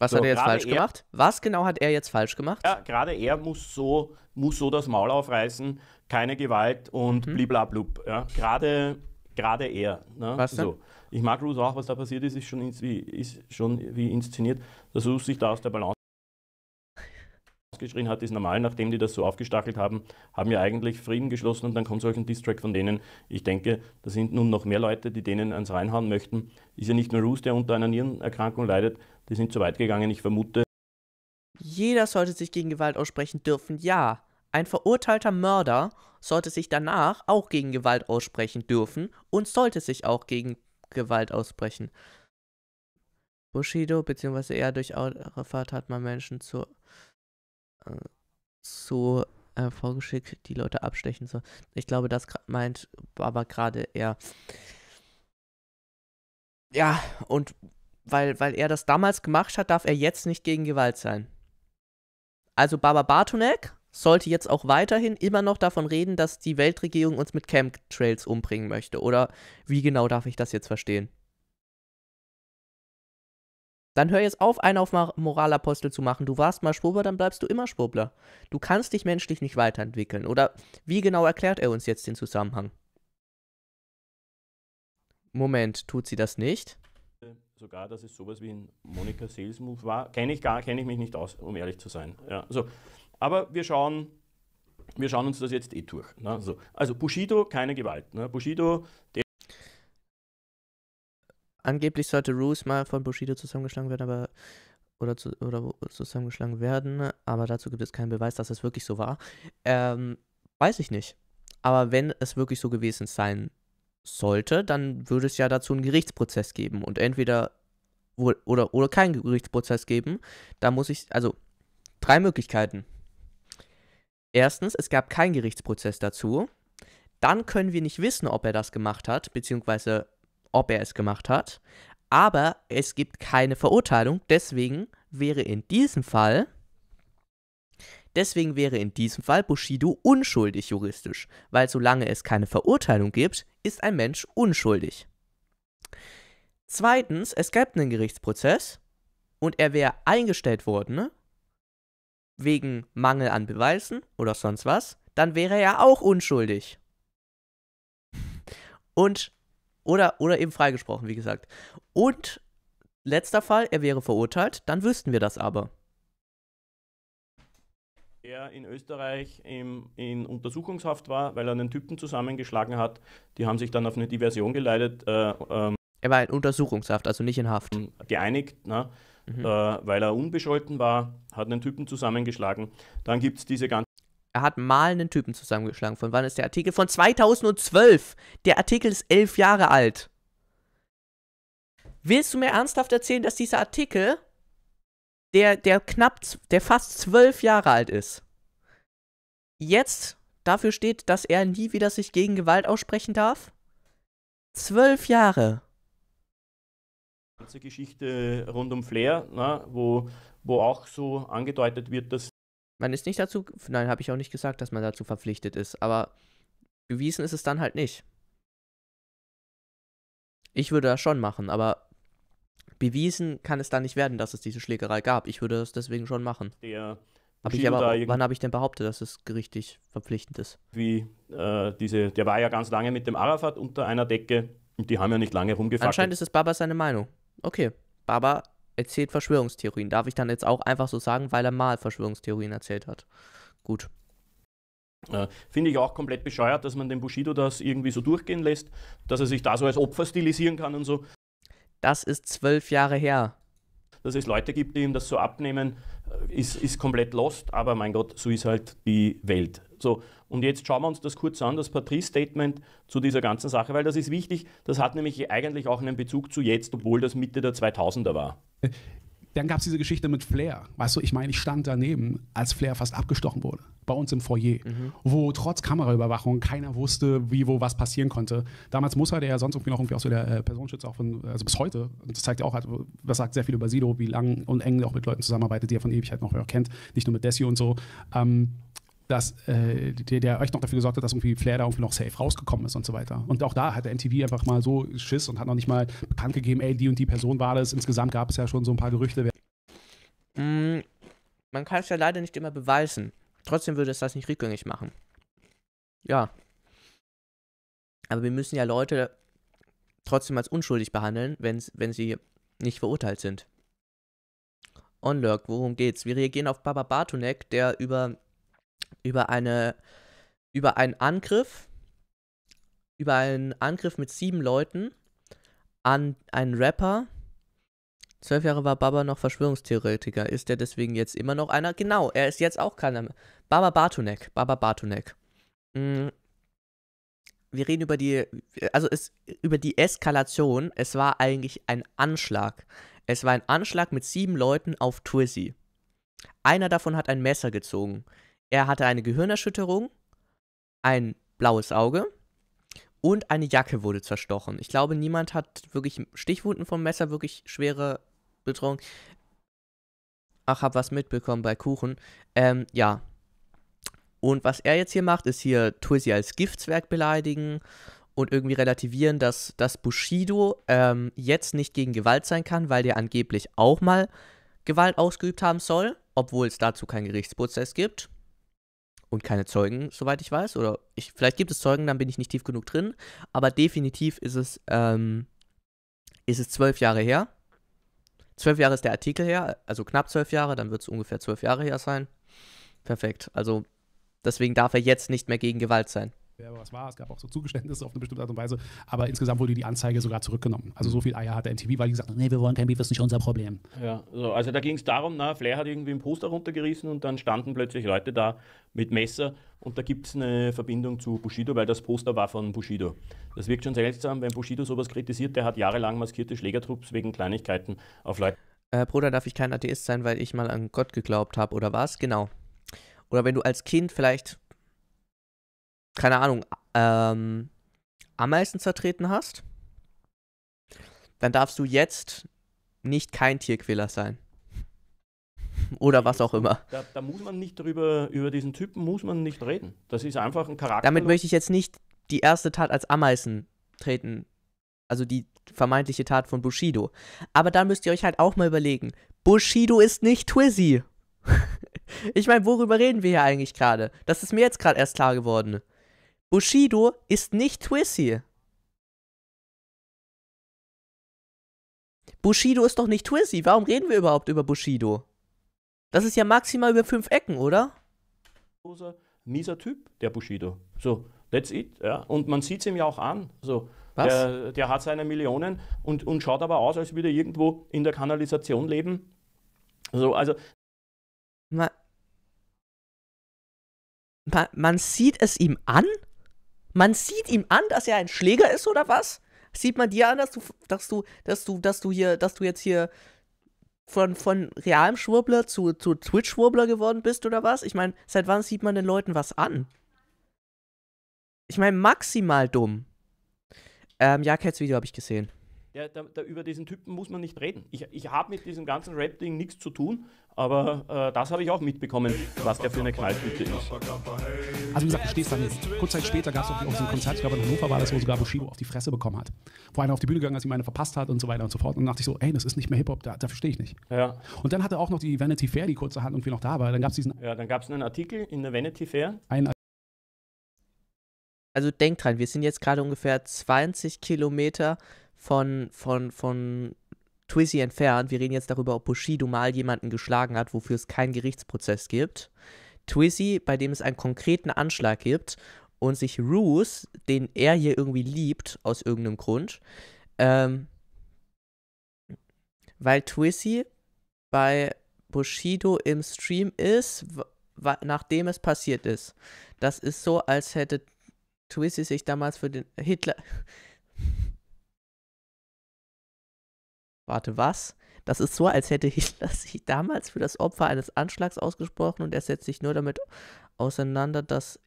Was so, hat er jetzt falsch er, gemacht? Was genau hat er jetzt falsch gemacht? Ja, gerade er muss so, muss so das Maul aufreißen, keine Gewalt und mhm. bliblablub. Ja, gerade, gerade er. Ne? Was denn? So. Ich mag Ruth auch, was da passiert ist, ist schon, wie, ist schon wie inszeniert, dass Ruth sich da aus der Balance geschrien hat, ist normal, nachdem die das so aufgestachelt haben, haben ja eigentlich Frieden geschlossen und dann kommt solch ein Distrack von denen. Ich denke, da sind nun noch mehr Leute, die denen ans Reinhauen möchten. Ist ja nicht nur Roos, der unter einer Nierenerkrankung leidet, die sind zu weit gegangen. Ich vermute. Jeder sollte sich gegen Gewalt aussprechen dürfen, ja. Ein verurteilter Mörder sollte sich danach auch gegen Gewalt aussprechen dürfen und sollte sich auch gegen Gewalt aussprechen. Bushido, beziehungsweise er durch Arafat hat man Menschen zu, äh, zu äh, vorgeschickt, die Leute abstechen zu. Ich glaube, das meint aber gerade er. Ja, und weil, weil er das damals gemacht hat, darf er jetzt nicht gegen Gewalt sein. Also Baba Bartonek sollte jetzt auch weiterhin immer noch davon reden, dass die Weltregierung uns mit Chemtrails umbringen möchte. Oder wie genau darf ich das jetzt verstehen? Dann hör jetzt auf, einen auf Moralapostel zu machen. Du warst mal Schwurbler, dann bleibst du immer Schwurbler. Du kannst dich menschlich nicht weiterentwickeln. Oder wie genau erklärt er uns jetzt den Zusammenhang? Moment, tut sie das nicht? sogar, dass es sowas wie ein Monika Sales Move war. Kenne ich gar, kenne ich mich nicht aus, um ehrlich zu sein. Ja, so. Aber wir schauen, wir schauen uns das jetzt eh durch. Ne? So. Also Bushido, keine Gewalt. Ne? Bushido, Angeblich sollte Roos mal von Bushido zusammengeschlagen werden, aber oder, zu, oder zusammengeschlagen werden, aber dazu gibt es keinen Beweis, dass es wirklich so war. Ähm, weiß ich nicht. Aber wenn es wirklich so gewesen sein sollte, dann würde es ja dazu einen Gerichtsprozess geben und entweder oder, oder keinen Gerichtsprozess geben. Da muss ich, also drei Möglichkeiten. Erstens, es gab keinen Gerichtsprozess dazu. Dann können wir nicht wissen, ob er das gemacht hat, beziehungsweise ob er es gemacht hat. Aber es gibt keine Verurteilung, deswegen wäre in diesem Fall Deswegen wäre in diesem Fall Bushido unschuldig juristisch, weil solange es keine Verurteilung gibt, ist ein Mensch unschuldig. Zweitens, es gäbe einen Gerichtsprozess und er wäre eingestellt worden wegen Mangel an Beweisen oder sonst was, dann wäre er ja auch unschuldig. Und oder oder eben freigesprochen, wie gesagt. Und letzter Fall, er wäre verurteilt, dann wüssten wir das aber er in Österreich im, in Untersuchungshaft war, weil er einen Typen zusammengeschlagen hat. Die haben sich dann auf eine Diversion geleitet. Äh, ähm, er war in Untersuchungshaft, also nicht in Haft. Ähm, geeinigt, na, ne? mhm. äh, weil er unbescholten war, hat einen Typen zusammengeschlagen. Dann gibt es diese ganze. Er hat mal einen Typen zusammengeschlagen. Von wann ist der Artikel? Von 2012. Der Artikel ist elf Jahre alt. Willst du mir ernsthaft erzählen, dass dieser Artikel der, der knapp, der fast zwölf Jahre alt ist, jetzt dafür steht, dass er nie wieder sich gegen Gewalt aussprechen darf? Zwölf Jahre. Die ganze Geschichte rund um Flair, na, ne, wo, wo auch so angedeutet wird, dass. Man ist nicht dazu. Nein, habe ich auch nicht gesagt, dass man dazu verpflichtet ist, aber bewiesen ist es dann halt nicht. Ich würde das schon machen, aber bewiesen kann es da nicht werden, dass es diese Schlägerei gab. Ich würde das deswegen schon machen. Ja. Hab ich aber, wann habe ich denn behauptet, dass es gerichtlich verpflichtend ist? Wie äh, diese, der war ja ganz lange mit dem Arafat unter einer Decke und die haben ja nicht lange rumgefahren. Anscheinend ist es Baba seine Meinung. Okay, Baba erzählt Verschwörungstheorien. Darf ich dann jetzt auch einfach so sagen, weil er mal Verschwörungstheorien erzählt hat? Gut. Äh, Finde ich auch komplett bescheuert, dass man den Bushido das irgendwie so durchgehen lässt, dass er sich da so als Opfer stilisieren kann und so. Das ist zwölf Jahre her. Dass es Leute gibt, die ihm das so abnehmen, äh, ist, ist komplett lost, aber mein Gott, so ist halt die Welt. So, und jetzt schauen wir uns das kurz an, das Patrice-Statement zu dieser ganzen Sache, weil das ist wichtig. Das hat nämlich eigentlich auch einen Bezug zu jetzt, obwohl das Mitte der 2000er war. Äh, dann gab es diese Geschichte mit Flair. Weißt du, ich meine, ich stand daneben, als Flair fast abgestochen wurde. Bei uns im Foyer, mhm. wo trotz Kameraüberwachung keiner wusste, wie, wo, was passieren konnte. Damals Musa, der ja sonst irgendwie noch irgendwie auch so der äh, Personenschützer auch von, also bis heute, und das zeigt ja auch, halt, das sagt sehr viel über Sido, wie lang und eng er auch mit Leuten zusammenarbeitet, die er von Ewigkeit noch kennt, nicht nur mit Desi und so. Ähm, dass äh, der, der echt noch dafür gesorgt hat, dass irgendwie Flair da irgendwie noch safe rausgekommen ist und so weiter. Und auch da hat der NTV einfach mal so Schiss und hat noch nicht mal bekannt gegeben, ey, die und die Person war das. Insgesamt gab es ja schon so ein paar Gerüchte. Mm, man kann es ja leider nicht immer beweisen. Trotzdem würde es das nicht rückgängig machen. Ja. Aber wir müssen ja Leute trotzdem als unschuldig behandeln, wenn's, wenn sie nicht verurteilt sind. Onlurk, worum geht's? Wir reagieren auf Baba Bartonek, der über über, eine, über einen Angriff, über einen Angriff mit sieben Leuten an einen Rapper. Zwölf Jahre war Baba noch Verschwörungstheoretiker. Ist er deswegen jetzt immer noch einer? Genau, er ist jetzt auch keiner mehr. Baba Bartunek. Baba Bartunek. Mhm. Wir reden über die, also es, über die Eskalation. Es war eigentlich ein Anschlag. Es war ein Anschlag mit sieben Leuten auf Twizzy. Einer davon hat ein Messer gezogen. Er hatte eine Gehirnerschütterung, ein blaues Auge und eine Jacke wurde zerstochen. Ich glaube, niemand hat wirklich Stichwunden vom Messer, wirklich schwere Bedrohung. Ach, hab was mitbekommen bei Kuchen. Ähm, ja. Und was er jetzt hier macht, ist hier Tulsi als Giftswerk beleidigen und irgendwie relativieren, dass, dass Bushido ähm, jetzt nicht gegen Gewalt sein kann, weil der angeblich auch mal Gewalt ausgeübt haben soll, obwohl es dazu keinen Gerichtsprozess gibt und keine Zeugen, soweit ich weiß. Oder ich, vielleicht gibt es Zeugen, dann bin ich nicht tief genug drin. Aber definitiv ist es, ähm, ist es zwölf Jahre her. Zwölf Jahre ist der Artikel her, also knapp zwölf Jahre, dann wird es ungefähr zwölf Jahre her sein. Perfekt. Also deswegen darf er jetzt nicht mehr gegen Gewalt sein wer was war. Es gab auch so Zugeständnisse auf eine bestimmte Art und Weise. Aber insgesamt wurde die Anzeige sogar zurückgenommen. Also so viel Eier hat der MTV, weil die gesagt haben, nee, wir wollen kein Beef, das ist nicht unser Problem. Ja, also, also da ging es darum, na, Flair hat irgendwie einen Poster runtergerissen und dann standen plötzlich Leute da mit Messer und da gibt es eine Verbindung zu Bushido, weil das Poster war von Bushido. Das wirkt schon seltsam, wenn Bushido sowas kritisiert, der hat jahrelang maskierte Schlägertrupps wegen Kleinigkeiten auf Leute. Äh, Bruder, darf ich kein Atheist sein, weil ich mal an Gott geglaubt habe, oder was? Genau. Oder wenn du als Kind vielleicht keine Ahnung, ähm, Ameisen zertreten hast, dann darfst du jetzt nicht kein Tierquäler sein. Oder was auch immer. Da, da, muss man nicht drüber, über diesen Typen muss man nicht reden. Das ist einfach ein Charakter. Damit möchte ich jetzt nicht die erste Tat als Ameisen treten, also die vermeintliche Tat von Bushido. Aber da müsst ihr euch halt auch mal überlegen, Bushido ist nicht Twizzy. ich meine, worüber reden wir hier eigentlich gerade? Das ist mir jetzt gerade erst klar geworden. Bushido ist nicht Twissy. Bushido ist doch nicht Twissy. Warum reden wir überhaupt über Bushido? Das ist ja maximal über fünf Ecken, oder? Mieser Typ, der Bushido. So, that's it. Ja. Und man sieht es ihm ja auch an. So, Was? Der, der hat seine Millionen und, und schaut aber aus, als würde er irgendwo in der Kanalisation leben. So, also. Man, man, man sieht es ihm an? Man sieht ihm an, dass er ein Schläger ist oder was? Sieht man dir an, dass du, dass du, dass du, dass du hier, dass du jetzt hier von, von realem Schwurbler zu, zu Twitch-Schwurbler geworden bist oder was? Ich meine, seit wann sieht man den Leuten was an? Ich meine, maximal dumm. Ähm, ja, Cats Video habe ich gesehen. Der, der, der, über diesen Typen muss man nicht reden. Ich, ich habe mit diesem ganzen Rap-Ding nichts zu tun, aber äh, das habe ich auch mitbekommen, was der für eine Knalltüte ist. Also wie gesagt, du stehst da Kurz Zeit später gab es auch auf so einem Konzert, ich glaube in Hannover war das, wo sogar Bushido auf die Fresse bekommen hat. Wo einer auf die Bühne gegangen ist, ihm eine verpasst hat und so weiter und so fort. Und dann dachte ich so, ey, das ist nicht mehr Hip-Hop, da, da verstehe ich nicht. Ja. Und dann hatte auch noch die Vanity Fair, die kurzerhand irgendwie noch da war. Dann gab es diesen... Ja, dann gab es einen Artikel in der Vanity Fair. Ein also denkt dran, wir sind jetzt gerade ungefähr 20 Kilometer von, von, von Twizzy entfernt. Wir reden jetzt darüber, ob Bushido mal jemanden geschlagen hat, wofür es keinen Gerichtsprozess gibt. Twizzy, bei dem es einen konkreten Anschlag gibt und sich Roos, den er hier irgendwie liebt, aus irgendeinem Grund, ähm, weil Twizzy bei Bushido im Stream ist, nachdem es passiert ist. Das ist so, als hätte Twizzy sich damals für den Hitler Warte, was? Das ist so, als hätte Hitler sich damals für das Opfer eines Anschlags ausgesprochen und er setzt sich nur damit auseinander, dass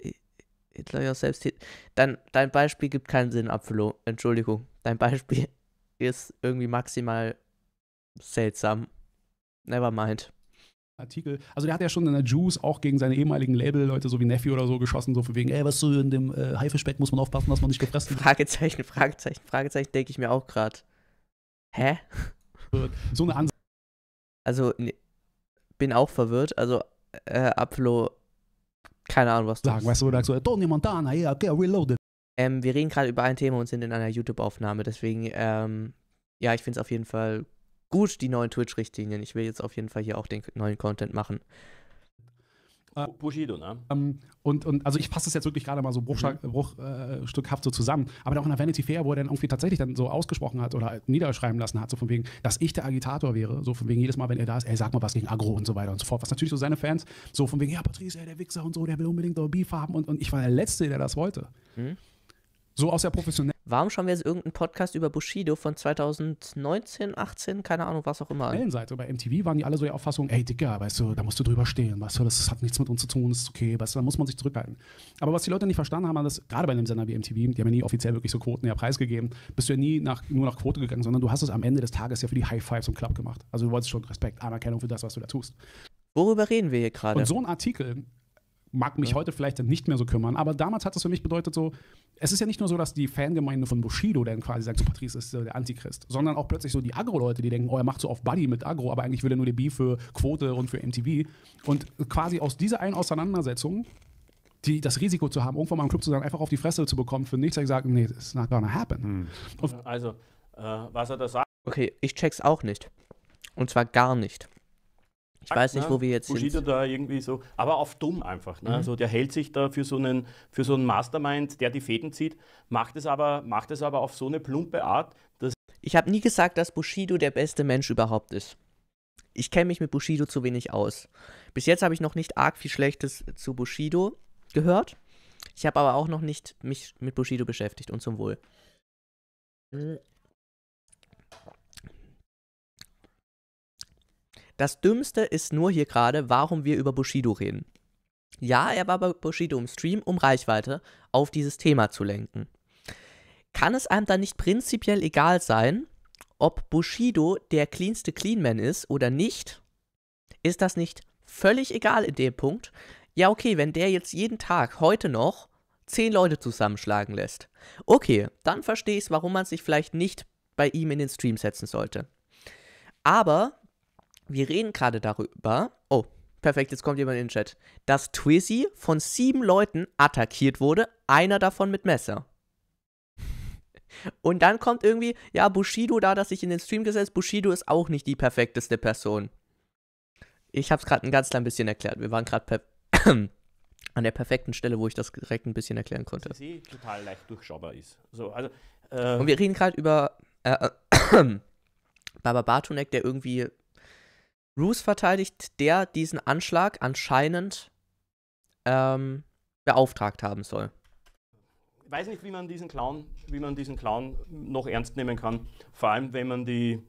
Hitler ja selbst. Dein, dein Beispiel gibt keinen Sinn, Apfelo. Entschuldigung. Dein Beispiel ist irgendwie maximal seltsam. Nevermind. Artikel. Also der hat ja schon in der Juice auch gegen seine ehemaligen Label-Leute, so wie Neffy oder so, geschossen, so für wegen, ey, was so in dem äh, Haifischbeck muss man aufpassen, dass man nicht gefressen wird. Fragezeichen, Fragezeichen, Fragezeichen denke ich mir auch gerade. Hä? So eine Ansage. Also, nee, bin auch verwirrt. Also, äh, Apflo, keine Ahnung, was du sagst. Weißt du, sagst so, Tony Montana, yeah, okay, reloaded. Ähm, wir reden gerade über ein Thema und sind in einer YouTube-Aufnahme. Deswegen, ähm, ja, ich finde es auf jeden Fall gut, die neuen Twitch-Richtlinien. Ich will jetzt auf jeden Fall hier auch den neuen Content machen. Ah. Bushido, ne? Ähm, und, und also ich fasse das jetzt wirklich gerade mal so bruchstückhaft mhm. Äh, Bruch, äh, so zusammen. Aber auch in der Vanity Fair, wo er dann irgendwie tatsächlich dann so ausgesprochen hat oder niederschreiben lassen hat, so von wegen, dass ich der Agitator wäre, so von wegen jedes Mal, wenn er da ist, ey, sag mal was gegen Agro und so weiter und so fort. Was natürlich so seine Fans, so von wegen, ja, Patrice, ey, der Wichser und so, der will unbedingt Beef haben und, und ich war der Letzte, der das wollte. Mhm. So aus der professionellen Warum schauen wir jetzt irgendeinen Podcast über Bushido von 2019, 18, keine Ahnung, was auch immer an? Seite. Bei MTV waren die alle so der Auffassung, ey Digga, weißt du, da musst du drüber stehen, weißt du, das hat nichts mit uns zu tun, das ist okay, weißt du, da muss man sich zurückhalten. Aber was die Leute nicht verstanden haben, das gerade bei einem Sender wie MTV, die haben ja nie offiziell wirklich so Quoten ja preisgegeben, bist du ja nie nach, nur nach Quote gegangen, sondern du hast es am Ende des Tages ja für die High Fives und Club gemacht. Also du wolltest schon Respekt, Anerkennung für das, was du da tust. Worüber reden wir hier gerade? Und so ein Artikel mag mich ja. heute vielleicht dann nicht mehr so kümmern, aber damals hat das für mich bedeutet so, es ist ja nicht nur so, dass die Fangemeinde von Bushido dann quasi sagt, so Patrice ist äh, der Antichrist, sondern auch plötzlich so die Agro-Leute, die denken, oh, er macht so auf Buddy mit Agro, aber eigentlich will er nur die B für Quote und für MTV. Und quasi aus dieser einen Auseinandersetzung die, das Risiko zu haben, irgendwann mal im Club zu sagen, einfach auf die Fresse zu bekommen für nichts, habe ich gesagt, nee, it's not gonna happen. Hm. Also, äh, was er da sagt. Okay, ich check's auch nicht. Und zwar gar nicht ich Akt, weiß nicht, wo wir jetzt Bushido sind. da irgendwie so, aber auf dumm einfach. Ne? Mhm. Also der hält sich da für so, einen, für so einen Mastermind, der die Fäden zieht, macht es aber, macht es aber auf so eine plumpe Art, dass. Ich habe nie gesagt, dass Bushido der beste Mensch überhaupt ist. Ich kenne mich mit Bushido zu wenig aus. Bis jetzt habe ich noch nicht arg viel Schlechtes zu Bushido gehört. Ich habe aber auch noch nicht mich mit Bushido beschäftigt und zum Wohl. Hm, Das Dümmste ist nur hier gerade, warum wir über Bushido reden. Ja, er war bei Bushido im Stream, um Reichweite auf dieses Thema zu lenken. Kann es einem dann nicht prinzipiell egal sein, ob Bushido der cleanste Cleanman ist oder nicht? Ist das nicht völlig egal in dem Punkt? Ja, okay, wenn der jetzt jeden Tag heute noch zehn Leute zusammenschlagen lässt. Okay, dann verstehe ich, es, warum man sich vielleicht nicht bei ihm in den Stream setzen sollte. Aber wir reden gerade darüber. Oh, perfekt, jetzt kommt jemand in den Chat. Dass Twizzy von sieben Leuten attackiert wurde, einer davon mit Messer. Und dann kommt irgendwie, ja, Bushido, da dass ich in den Stream gesetzt, Bushido ist auch nicht die perfekteste Person. Ich habe es gerade ein ganz klein bisschen erklärt. Wir waren gerade an der perfekten Stelle, wo ich das direkt ein bisschen erklären konnte. Dass sie total leicht durchschaubar ist. So, also, äh Und wir äh, reden gerade über äh, äh, Baba Bartunek, der irgendwie Roos verteidigt, der diesen Anschlag anscheinend ähm, beauftragt haben soll. Ich weiß nicht, wie man diesen Clown, wie man diesen Clown noch ernst nehmen kann. Vor allem, wenn man die,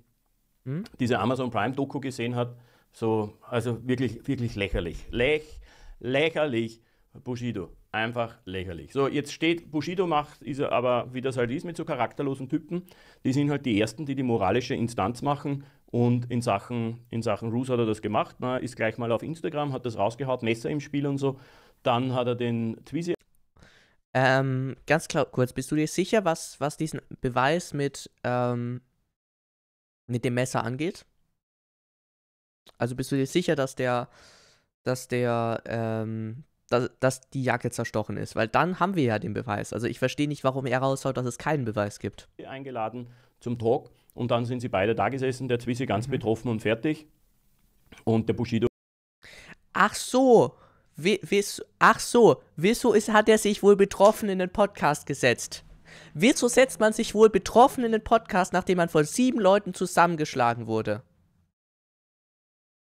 hm? diese Amazon Prime-Doku gesehen hat. So, also wirklich, wirklich lächerlich. Läch, lächerlich, Bushido. Einfach lächerlich. So, jetzt steht, Bushido macht, ist er aber, wie das halt ist mit so charakterlosen Typen, die sind halt die Ersten, die die moralische Instanz machen, und in Sachen, in Sachen Roos hat er das gemacht, na, ist gleich mal auf Instagram, hat das rausgehaut, Messer im Spiel und so. Dann hat er den Twizy. Ähm, ganz klar, kurz, bist du dir sicher, was, was diesen Beweis mit, ähm, mit dem Messer angeht? Also bist du dir sicher, dass der, dass der, ähm, dass, dass die Jacke zerstochen ist? Weil dann haben wir ja den Beweis. Also ich verstehe nicht, warum er raushaut, dass es keinen Beweis gibt. Eingeladen zum Talk. Und dann sind sie beide da gesessen, der Zwissi ganz mhm. betroffen und fertig. Und der Bushido. Ach so, wie, wieso, ach so, wieso ist, hat er sich wohl betroffen in den Podcast gesetzt? Wieso setzt man sich wohl betroffen in den Podcast, nachdem man von sieben Leuten zusammengeschlagen wurde?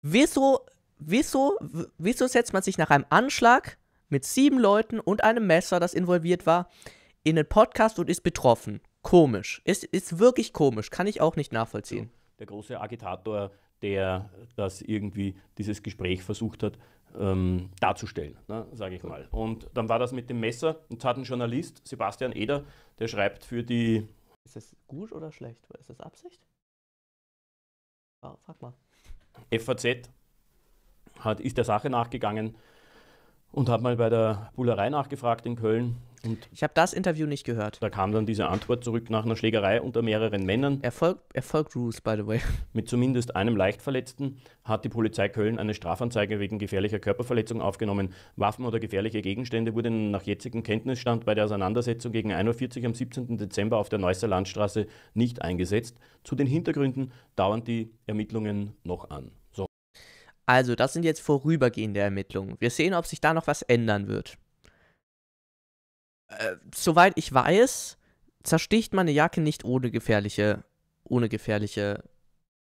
Wieso, wieso, wieso setzt man sich nach einem Anschlag mit sieben Leuten und einem Messer, das involviert war, in den Podcast und ist betroffen? komisch. Ist, ist wirklich komisch. Kann ich auch nicht nachvollziehen. Also, der große Agitator, der das irgendwie, dieses Gespräch versucht hat, ähm, darzustellen, ne, sage ich mal. Und dann war das mit dem Messer und hat ein Journalist, Sebastian Eder, der schreibt für die. Ist das gut oder schlecht? Ist das Absicht? Frag mal. FAZ hat, ist der Sache nachgegangen und habe mal bei der Bullerei nachgefragt in Köln. Und ich habe das Interview nicht gehört. Da kam dann diese Antwort zurück nach einer Schlägerei unter mehreren Männern. Erfolg, Erfolg Rules, by the way. Mit zumindest einem Leichtverletzten hat die Polizei Köln eine Strafanzeige wegen gefährlicher Körperverletzung aufgenommen. Waffen oder gefährliche Gegenstände wurden nach jetzigem Kenntnisstand bei der Auseinandersetzung gegen 1.40 Uhr am 17. Dezember auf der Neusser Landstraße nicht eingesetzt. Zu den Hintergründen dauern die Ermittlungen noch an. Also, das sind jetzt vorübergehende Ermittlungen. Wir sehen, ob sich da noch was ändern wird. Äh, soweit ich weiß, zersticht meine Jacke nicht ohne gefährliche, ohne gefährliche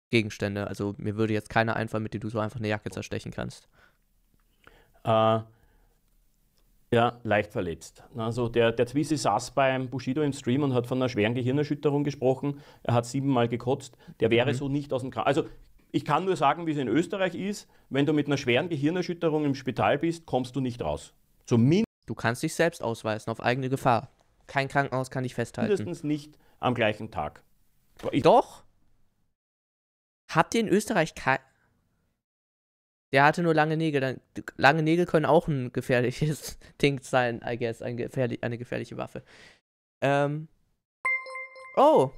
Gegenstände. Also mir würde jetzt keiner einfallen, mit dem du so einfach eine Jacke zerstechen kannst. Äh, ja, leicht verletzt. Also der, der Twisi saß beim Bushido im Stream und hat von einer schweren Gehirnerschütterung gesprochen. Er hat siebenmal gekotzt. Der wäre mhm. so nicht aus dem Krankenhaus. Also ich kann nur sagen, wie es in Österreich ist. Wenn du mit einer schweren Gehirnerschütterung im Spital bist, kommst du nicht raus. Zumindest du kannst dich selbst ausweisen auf eigene Gefahr. Kein Krankenhaus kann dich festhalten. Mindestens nicht am gleichen Tag. Ich Doch? Habt ihr in Österreich kein. Der hatte nur lange Nägel. Lange Nägel können auch ein gefährliches Ding sein, I guess. Ein gefährlich, eine gefährliche Waffe. Ähm. Oh!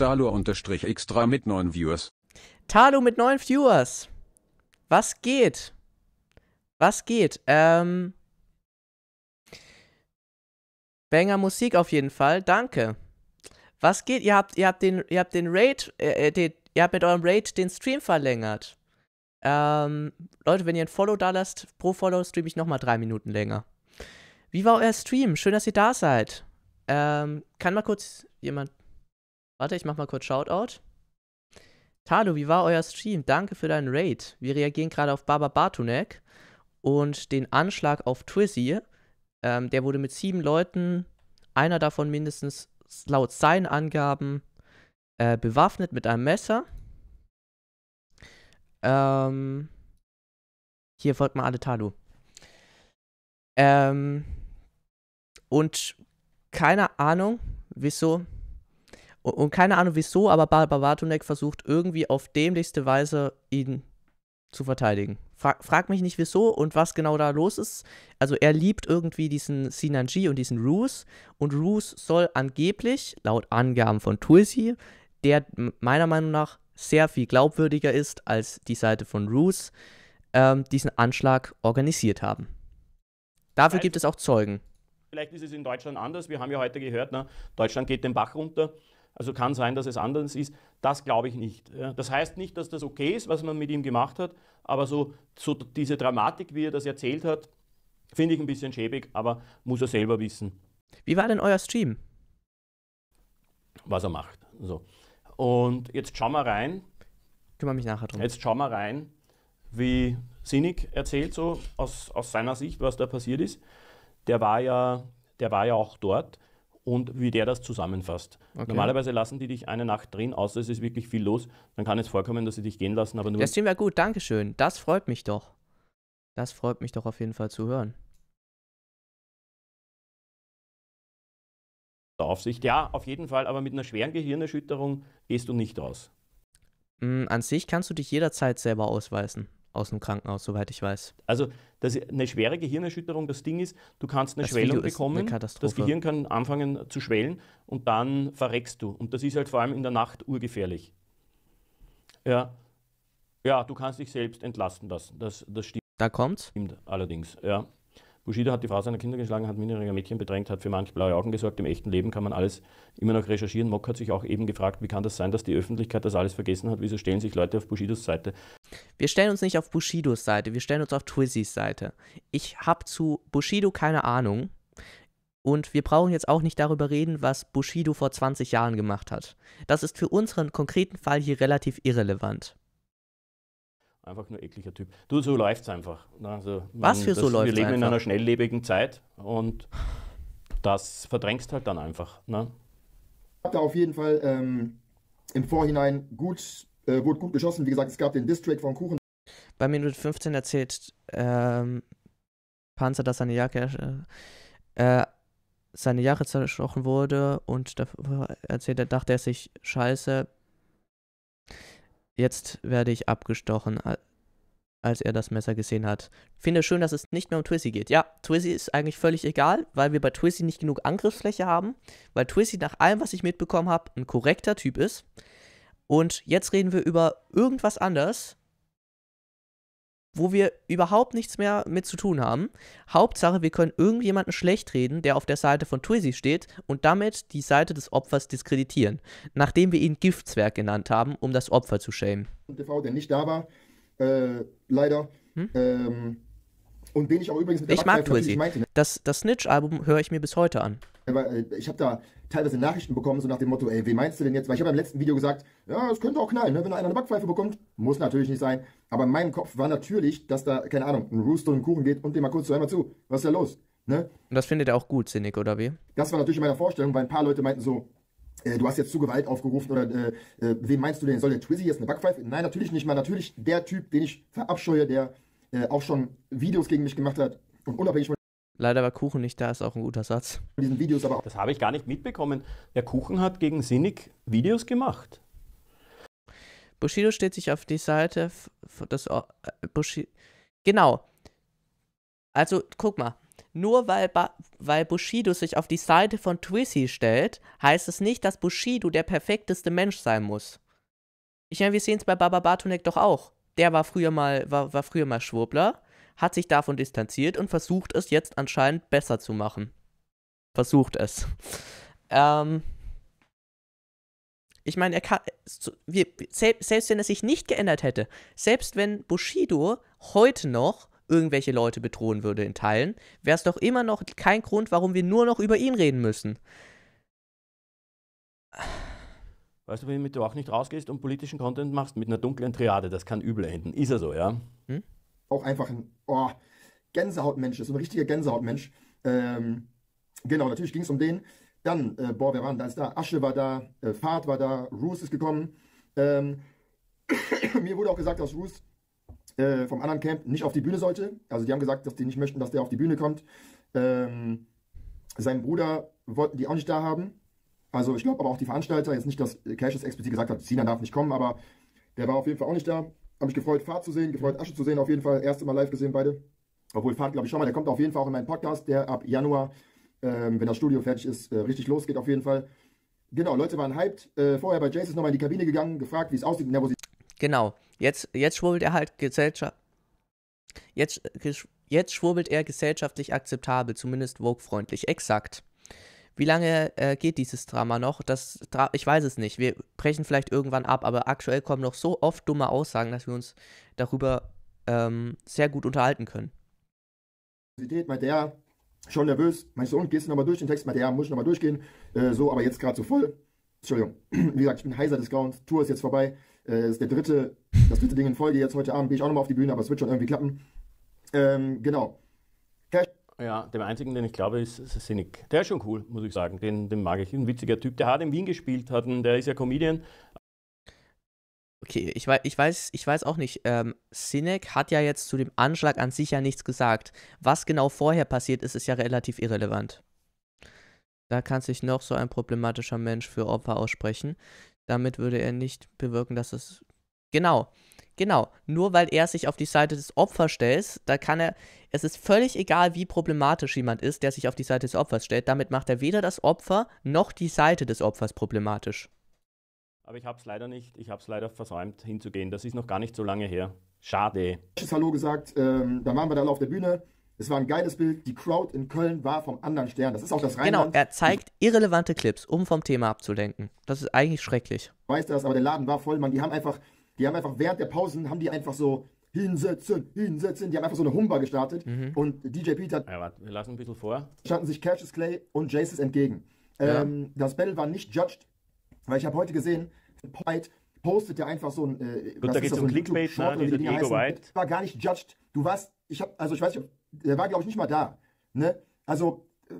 Talo-Extra mit neuen Viewers. Talo mit 9 Viewers. Was geht? Was geht? Ähm. Banger Musik auf jeden Fall. Danke. Was geht? Ihr habt, ihr habt den, ihr habt den Raid, äh, äh den, ihr habt mit eurem Raid den Stream verlängert. Ähm, Leute, wenn ihr ein Follow da lasst, pro Follow streame ich nochmal drei Minuten länger. Wie war euer Stream? Schön, dass ihr da seid. Ähm, kann mal kurz jemand Warte, ich mach mal kurz Shoutout. Talu, wie war euer Stream? Danke für deinen Raid. Wir reagieren gerade auf Baba Bartunek und den Anschlag auf Twizzy. Ähm, der wurde mit sieben Leuten, einer davon mindestens laut seinen Angaben, äh, bewaffnet mit einem Messer. Ähm, hier folgt mal alle Talu. Ähm, und keine Ahnung, wieso und, und keine Ahnung wieso, aber Babatunek versucht irgendwie auf dämlichste Weise ihn zu verteidigen. Frag, frag, mich nicht wieso und was genau da los ist. Also er liebt irgendwie diesen Sinanji und diesen Roos und Roos soll angeblich, laut Angaben von Tulsi, der meiner Meinung nach sehr viel glaubwürdiger ist als die Seite von Roos, ähm, diesen Anschlag organisiert haben. Dafür vielleicht, gibt es auch Zeugen. Vielleicht ist es in Deutschland anders. Wir haben ja heute gehört, na, ne, Deutschland geht den Bach runter. Also kann sein, dass es anders ist. Das glaube ich nicht. Das heißt nicht, dass das okay ist, was man mit ihm gemacht hat, aber so, so diese Dramatik, wie er das erzählt hat, finde ich ein bisschen schäbig, aber muss er selber wissen. Wie war denn euer Stream? Was er macht. So. Und jetzt schauen wir rein. Kümmere mich nachher drum. Jetzt schauen wir rein, wie Sinig erzählt, so aus, aus seiner Sicht, was da passiert ist. Der war ja, der war ja auch dort und wie der das zusammenfasst. Okay. Normalerweise lassen die dich eine Nacht drin, außer es ist wirklich viel los. Dann kann es vorkommen, dass sie dich gehen lassen, aber nur. Der Stream war gut, Dankeschön. Das freut mich doch. Das freut mich doch auf jeden Fall zu hören. Aufsicht, ja, auf jeden Fall, aber mit einer schweren Gehirnerschütterung gehst du nicht raus. Hm, an sich kannst du dich jederzeit selber ausweisen aus dem Krankenhaus, soweit ich weiß. Also das, eine schwere Gehirnerschütterung, das Ding ist, du kannst eine das Schwellung Video bekommen, das Gehirn kann anfangen zu schwellen und dann verreckst du. Und das ist halt vor allem in der Nacht urgefährlich. Ja, ja du kannst dich selbst entlasten lassen, das, das stimmt. Da kommt's? Stimmt, allerdings, ja. Bushido hat die Frau seiner Kinder geschlagen, hat minderjährige Mädchen bedrängt, hat für manche blaue Augen gesorgt. Im echten Leben kann man alles immer noch recherchieren. Mock hat sich auch eben gefragt, wie kann das sein, dass die Öffentlichkeit das alles vergessen hat? Wieso stellen sich Leute auf Bushidos Seite? Wir stellen uns nicht auf Bushidos Seite, wir stellen uns auf Twizzys Seite. Ich habe zu Bushido keine Ahnung. Und wir brauchen jetzt auch nicht darüber reden, was Bushido vor 20 Jahren gemacht hat. Das ist für unseren konkreten Fall hier relativ irrelevant. Einfach nur ekliger Typ. Du, so läuft's einfach. Also, was man, für das, so läuft's? Wir leben einfach. in einer schnelllebigen Zeit und das verdrängst halt dann einfach. Ne? Ich habe da auf jeden Fall ähm, im Vorhinein gut äh, wurde gut geschossen. Wie gesagt, es gab den District von Kuchen. Bei Minute 15 erzählt ähm, Panzer, dass seine Jacke, äh, äh seine Jacke zerstochen wurde und davor erzählt er, dachte er sich, scheiße, jetzt werde ich abgestochen, als er das Messer gesehen hat. Finde schön, dass es nicht mehr um Twizzy geht. Ja, Twizzy ist eigentlich völlig egal, weil wir bei Twizzy nicht genug Angriffsfläche haben, weil Twizzy nach allem, was ich mitbekommen habe, ein korrekter Typ ist. Und jetzt reden wir über irgendwas anderes, wo wir überhaupt nichts mehr mit zu tun haben. Hauptsache, wir können irgendjemanden schlecht reden, der auf der Seite von Twizy steht und damit die Seite des Opfers diskreditieren, nachdem wir ihn Giftzwerg genannt haben, um das Opfer zu schämen. TV, der nicht da war, äh, leider. Hm? Ähm, und den ich auch übrigens mit der Ich mag Twizy. Ne? Das, das Snitch-Album höre ich mir bis heute an. Äh, ich habe da teilweise Nachrichten bekommen, so nach dem Motto, ey, wie meinst du denn jetzt? Weil ich habe im letzten Video gesagt, ja, es könnte auch knallen, ne? wenn einer eine Backpfeife bekommt. Muss natürlich nicht sein. Aber in meinem Kopf war natürlich, dass da, keine Ahnung, ein Rooster einen Kuchen geht und dem mal kurz so einmal zu. Was ist da los? Ne? Und das findet er auch gut, Sinnig, oder wie? Das war natürlich in meiner Vorstellung, weil ein paar Leute meinten so, äh, du hast jetzt zu Gewalt aufgerufen oder äh, äh, wen meinst du denn? Soll der Twizzy jetzt eine Backpfeife? Nein, natürlich nicht mal. Natürlich der Typ, den ich verabscheue, der äh, auch schon Videos gegen mich gemacht hat und unabhängig von Leider war Kuchen nicht da, ist auch ein guter Satz. Diesen Videos aber das habe ich gar nicht mitbekommen. Der Kuchen hat gegen Sinnig Videos gemacht. Bushido steht sich auf die Seite des äh, Genau. Also guck mal, nur weil, weil Bushido sich auf die Seite von Twissy stellt, heißt es nicht, dass Bushido der perfekteste Mensch sein muss. Ich meine, wir sehen es bei Baba Bartonek doch auch. Der war früher mal, war, war früher mal Schwurbler hat sich davon distanziert und versucht es jetzt anscheinend besser zu machen. Versucht es. Ähm, ich meine, er kann, wir, selbst, wenn er sich nicht geändert hätte, selbst wenn Bushido heute noch irgendwelche Leute bedrohen würde in Teilen, wäre es doch immer noch kein Grund, warum wir nur noch über ihn reden müssen. Weißt du, wenn du auch nicht rausgehst und politischen Content machst mit einer dunklen Triade, das kann übel enden. Ist er so, ja? Hm? auch einfach ein oh, Gänsehautmensch ist, so ein richtiger Gänsehautmensch. Ähm, genau, natürlich ging es um den. Dann, äh, boah, wer war denn da? Ist da? Asche war da, äh, Fahrt war da, Roos ist gekommen. Ähm, mir wurde auch gesagt, dass Roos äh, vom anderen Camp nicht auf die Bühne sollte. Also die haben gesagt, dass die nicht möchten, dass der auf die Bühne kommt. Ähm, seinen Bruder wollten die auch nicht da haben. Also ich glaube aber auch die Veranstalter, jetzt nicht, dass Cash es explizit gesagt hat, Sina darf nicht kommen, aber der war auf jeden Fall auch nicht da. Habe mich gefreut, Fahrt zu sehen, gefreut, Asche zu sehen auf jeden Fall. Erste Mal live gesehen beide. Obwohl Fahrt, glaube ich, schon mal, der kommt auf jeden Fall auch in meinen Podcast, der ab Januar, ähm, wenn das Studio fertig ist, äh, richtig losgeht auf jeden Fall. Genau, Leute waren hyped. Äh, vorher bei Jace ist nochmal in die Kabine gegangen, gefragt, wie es aussieht, Nervosität. Genau, jetzt, jetzt schwurbelt er halt Gesellschaft. Jetzt, jetzt schwurbelt er gesellschaftlich akzeptabel, zumindest vogue-freundlich. Exakt. Wie lange äh, geht dieses Drama noch? Das, ich weiß es nicht. Wir brechen vielleicht irgendwann ab, aber aktuell kommen noch so oft dumme Aussagen, dass wir uns darüber ähm, sehr gut unterhalten können. Meint der, schon nervös. Mein Sohn, gehst du nochmal durch den Text? Meint der, muss ich nochmal durchgehen? Äh, so, aber jetzt gerade so voll. Entschuldigung. Wie gesagt, ich bin heiser des Grauens. Tour ist jetzt vorbei. Äh, ist der dritte, das dritte Ding in Folge. Jetzt heute Abend bin ich auch nochmal auf die Bühne, aber es wird schon irgendwie klappen. Ähm, genau. Ja, dem einzigen, den ich glaube, ist Sinek. Der ist schon cool, muss ich sagen. Den, den mag ich. Ein witziger Typ. Der hat in Wien gespielt, hat einen, der ist ja Comedian. Okay, ich weiß, ich weiß, ich weiß auch nicht. Ähm, Sinek hat ja jetzt zu dem Anschlag an sich ja nichts gesagt. Was genau vorher passiert ist, ist ja relativ irrelevant. Da kann sich noch so ein problematischer Mensch für Opfer aussprechen. Damit würde er nicht bewirken, dass es. Genau. Genau, nur weil er sich auf die Seite des Opfers stellt, da kann er, es ist völlig egal, wie problematisch jemand ist, der sich auf die Seite des Opfers stellt, damit macht er weder das Opfer noch die Seite des Opfers problematisch. Aber ich habe es leider nicht, ich habe es leider versäumt hinzugehen, das ist noch gar nicht so lange her. Schade. Hallo gesagt, ähm, da waren wir dann auf der Bühne. Es war ein geiles Bild. Die Crowd in Köln war vom anderen Stern. Das ist auch das Rheinland. Genau, er zeigt irrelevante Clips, um vom Thema abzulenken. Das ist eigentlich schrecklich. Ich weiß das, aber der Laden war voll, man. Die haben einfach, die haben einfach während der Pausen, haben die einfach so hinsetzen, hinsetzen. Die haben einfach so eine Humba gestartet mhm. und DJ Peter. Ja, warte, wir lassen ein bisschen vor. Standen sich Cassius Clay und Jaces entgegen. Ja. Ähm, das Battle war nicht judged, weil ich habe heute gesehen, White postet ja einfach so ein. Äh, Gut, da geht es um Clickbait, ne? Diese die Ego White. War gar nicht judged. Du warst, ich habe, also ich weiß nicht, der war glaube ich nicht mal da. Ne? Also. Äh,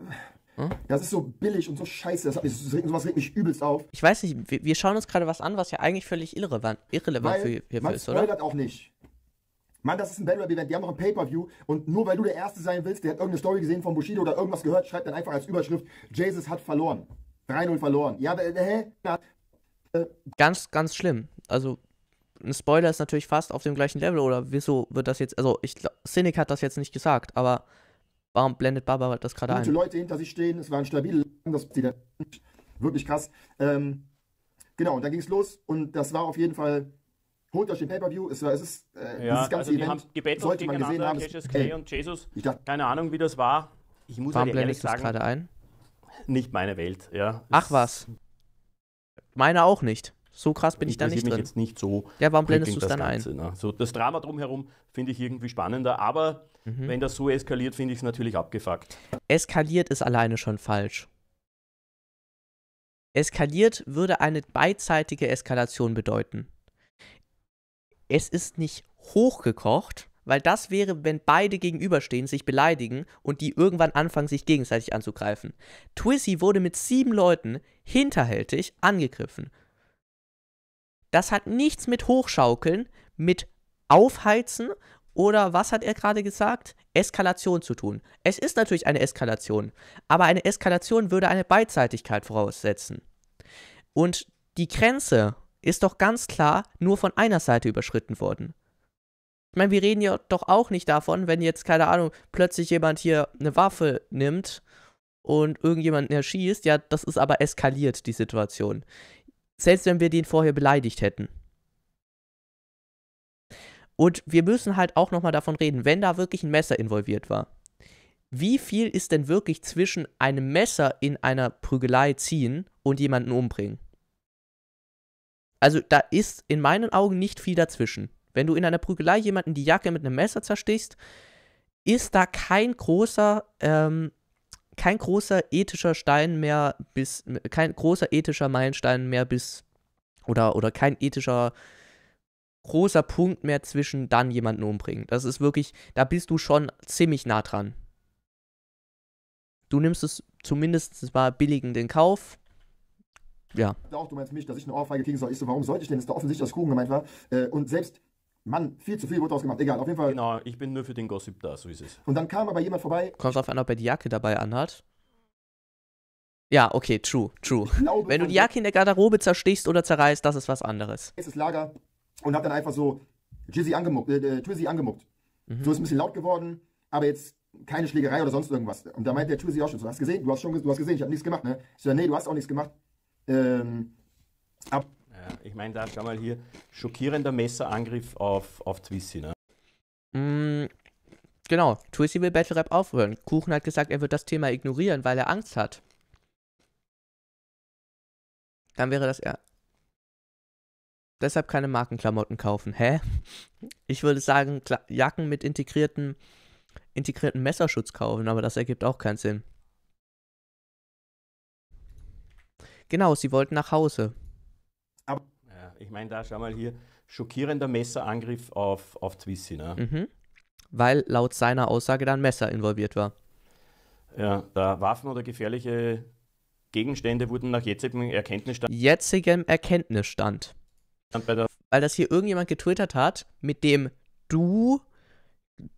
hm? Das ist so billig und so scheiße. Das, das, regt, sowas regt mich übelst auf. Ich weiß nicht, wir, wir schauen uns gerade was an, was ja eigentlich völlig irrelevant, irrelevant weil für, hierfür man ist, oder? Man auch nicht. Mann, das ist ein Battle Rap-Event, die haben noch ein Pay-Per-View und nur weil du der Erste sein willst, der hat irgendeine Story gesehen von Bushido oder irgendwas gehört, schreibt dann einfach als Überschrift, Jesus hat verloren. 3-0 verloren. Ja, äh, hä? Äh, ganz, ganz schlimm. Also, ein Spoiler ist natürlich fast auf dem gleichen Level oder wieso wird das jetzt, also ich glaube, Cynic hat das jetzt nicht gesagt, aber Warum blendet Baba halt das gerade ein? Gute Leute hinter sich stehen, es waren stabile das wirklich krass. Ähm, genau, und dann ging es los und das war auf jeden Fall holt euch den Pay-Per-View. Es, war, es ist äh, ja, dieses ganze also Event. Gebet sollte man gesehen haben. Cassius Clay und Jesus. Ich dachte, keine Ahnung, wie das war. Ich muss Warum halt ehrlich sagen, gerade ein? nicht meine Welt. Ja, Ach was. Meine auch nicht. So krass bin ich, ich da nicht mich drin. jetzt nicht so. Ja, warum blendest du es dann Ganze, ein? Ne? So das Drama drumherum finde ich irgendwie spannender, aber Mhm. Wenn das so eskaliert, finde ich es natürlich abgefuckt. Eskaliert ist alleine schon falsch. Eskaliert würde eine beidseitige Eskalation bedeuten. Es ist nicht hochgekocht, weil das wäre, wenn beide gegenüberstehen, sich beleidigen und die irgendwann anfangen, sich gegenseitig anzugreifen. Twizzy wurde mit sieben Leuten hinterhältig angegriffen. Das hat nichts mit Hochschaukeln, mit Aufheizen oder was hat er gerade gesagt? Eskalation zu tun. Es ist natürlich eine Eskalation, aber eine Eskalation würde eine Beidseitigkeit voraussetzen. Und die Grenze ist doch ganz klar nur von einer Seite überschritten worden. Ich meine, wir reden ja doch auch nicht davon, wenn jetzt, keine Ahnung, plötzlich jemand hier eine Waffe nimmt und irgendjemanden erschießt. Ja, das ist aber eskaliert, die Situation. Selbst wenn wir den vorher beleidigt hätten. Und wir müssen halt auch nochmal davon reden, wenn da wirklich ein Messer involviert war. Wie viel ist denn wirklich zwischen einem Messer in einer Prügelei ziehen und jemanden umbringen? Also da ist in meinen Augen nicht viel dazwischen. Wenn du in einer Prügelei jemanden die Jacke mit einem Messer zerstichst, ist da kein großer, ähm, kein großer ethischer Stein mehr bis, kein großer ethischer Meilenstein mehr bis, oder, oder kein ethischer großer Punkt mehr zwischen dann jemanden umbringen. Das ist wirklich, da bist du schon ziemlich nah dran. Du nimmst es zumindest mal billigend in Kauf. Ja. Auch du meinst mich, dass ich eine Ohrfeige kriegen soll. Ich so, warum sollte ich denn? Das ist doch offensichtlich, aus Kuchen gemeint war. Äh, und selbst Mann, viel zu viel wurde ausgemacht. Egal, auf jeden Fall. Genau, ich bin nur für den Gossip da, so ist es. Und dann kam aber jemand vorbei. Kommt auf einmal, ob er die Jacke dabei anhat. Ja, okay, true, true. Glaube, Wenn du die Jacke in der Garderobe zerstichst oder zerreißt, das ist was anderes. Es ist Lager, und habe dann einfach so Jizzy angemuckt, äh, äh Twizzy angemuckt. Mhm. So ist ein bisschen laut geworden, aber jetzt keine Schlägerei oder sonst irgendwas. Und da meinte der Twizzy auch schon so, hast gesehen, du hast schon du hast gesehen, ich habe nichts gemacht, ne? Ich so, nee, du hast auch nichts gemacht. Ähm, ab. Ja, ich meine, da schau mal hier, schockierender Messerangriff auf, auf Twizzy, ne? Mm, genau, Twizzy will Battle Rap aufhören. Kuchen hat gesagt, er wird das Thema ignorieren, weil er Angst hat. Dann wäre das er deshalb keine Markenklamotten kaufen. Hä? Ich würde sagen, Kla Jacken mit integrierten, integrierten Messerschutz kaufen, aber das ergibt auch keinen Sinn. Genau, sie wollten nach Hause. Aber, ja, ich meine, da schau mal hier, schockierender Messerangriff auf, auf Zwissi, ne? Mhm. Weil laut seiner Aussage dann Messer involviert war. Ja, da Waffen oder gefährliche Gegenstände wurden nach jetzigem Erkenntnisstand. Jetzigem Erkenntnisstand weil das hier irgendjemand getwittert hat, mit dem du,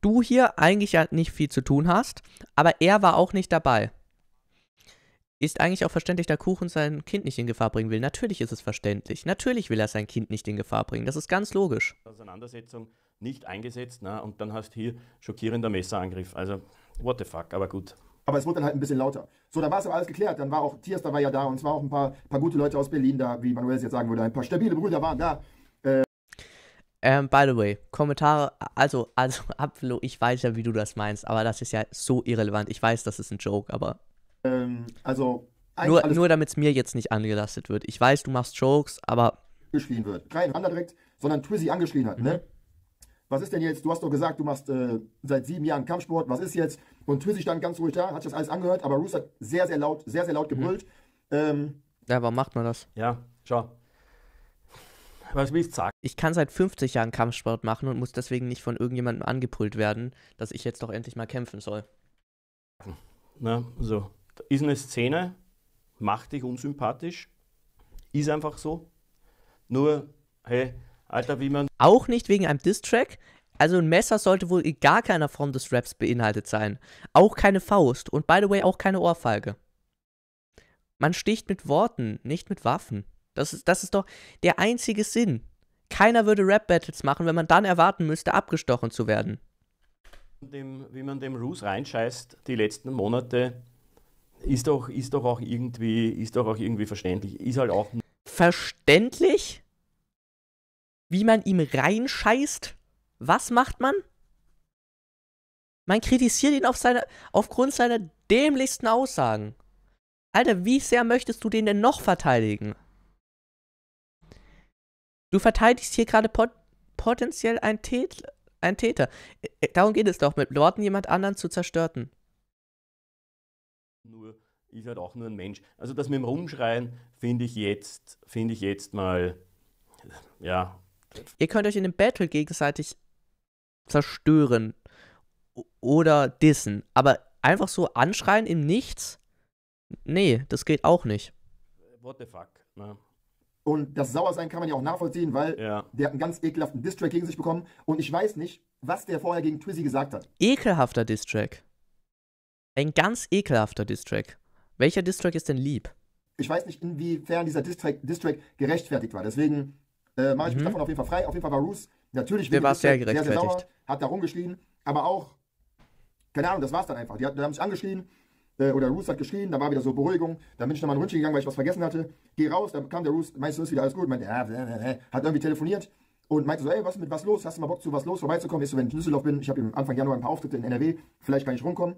du hier eigentlich ja nicht viel zu tun hast, aber er war auch nicht dabei. Ist eigentlich auch verständlich, da Kuchen sein Kind nicht in Gefahr bringen will. Natürlich ist es verständlich. Natürlich will er sein Kind nicht in Gefahr bringen. Das ist ganz logisch. Auseinandersetzung nicht eingesetzt, na, und dann hast hier schockierender Messerangriff. Also, what the fuck, aber gut aber es wurde dann halt ein bisschen lauter. So, da war es aber alles geklärt. Dann war auch Tiers, da war ja da und es waren auch ein paar, paar gute Leute aus Berlin da, wie Manuel jetzt sagen würde. Ein paar stabile Brüder waren da. Äh um, by the way, Kommentare, also, also, Abflo, ich weiß ja, wie du das meinst, aber das ist ja so irrelevant. Ich weiß, das ist ein Joke, aber. Ähm, also. Nur, nur damit es mir jetzt nicht angelastet wird. Ich weiß, du machst Jokes, aber. Geschrien wird. Kein Wander direkt, sondern Twizzy angeschrien hat, ne? mhm. ne? was ist denn jetzt? Du hast doch gesagt, du machst äh, seit sieben Jahren Kampfsport, was ist jetzt? Und Twizzy stand ganz ruhig da, hat sich das alles angehört, aber Roos hat sehr, sehr laut, sehr, sehr laut mhm. gebrüllt. Mhm. Ähm, ja, warum macht man das? Ja, schau. Was will ich sagen? Ich kann seit 50 Jahren Kampfsport machen und muss deswegen nicht von irgendjemandem angebrüllt werden, dass ich jetzt doch endlich mal kämpfen soll. Na, so. Da ist eine Szene, macht dich unsympathisch, ist einfach so. Nur, hey, Alter, wie man. Auch nicht wegen einem Diss-Track. Also ein Messer sollte wohl in gar keiner Form des Raps beinhaltet sein. Auch keine Faust und by the way auch keine Ohrfeige. Man sticht mit Worten, nicht mit Waffen. Das ist, das ist doch der einzige Sinn. Keiner würde Rap-Battles machen, wenn man dann erwarten müsste, abgestochen zu werden. Dem, wie man dem Ruse reinscheißt die letzten Monate, ist doch, ist doch, auch, irgendwie, ist doch auch irgendwie verständlich. Ist halt auch. Verständlich? wie man ihm reinscheißt, was macht man? Man kritisiert ihn auf seine, aufgrund seiner dämlichsten Aussagen. Alter, wie sehr möchtest du den denn noch verteidigen? Du verteidigst hier gerade pot potenziell einen, Tät einen Täter. Äh, darum geht es doch, mit Worten jemand anderen zu zerstörten. Nur ist halt auch nur ein Mensch. Also das mit dem Rumschreien finde ich jetzt, finde ich jetzt mal ja, Ihr könnt euch in dem Battle gegenseitig zerstören oder dissen, aber einfach so anschreien im Nichts, nee, das geht auch nicht. What the fuck, ne? Und das Sauersein kann man ja auch nachvollziehen, weil ja. der hat einen ganz ekelhaften Distrack gegen sich bekommen und ich weiß nicht, was der vorher gegen Twizzy gesagt hat. Ekelhafter Distrack. Ein ganz ekelhafter Distrack. Welcher Distrack ist denn lieb? Ich weiß nicht, inwiefern dieser Distrack gerechtfertigt war. Deswegen äh, mache ich mhm. mich davon auf jeden Fall frei. Auf jeden Fall war Roos natürlich Der war sehr, sehr, sehr sauer, hat da rumgeschrien, aber auch, keine Ahnung, das war es dann einfach. Die, hat, die haben sich angeschrien äh, oder Roos hat geschrien, da war wieder so Beruhigung. Dann bin ich nochmal ein Ründchen gegangen, weil ich was vergessen hatte. Geh raus, dann kam der Roos, meinst du, ist wieder alles gut? Meinte, ja, hat irgendwie telefoniert und meinte so, ey, was mit was los? Hast du mal Bock zu was los vorbeizukommen? Ist so, wenn ich in Düsseldorf bin, ich habe Anfang Januar ein paar Auftritte in NRW, vielleicht kann ich rumkommen.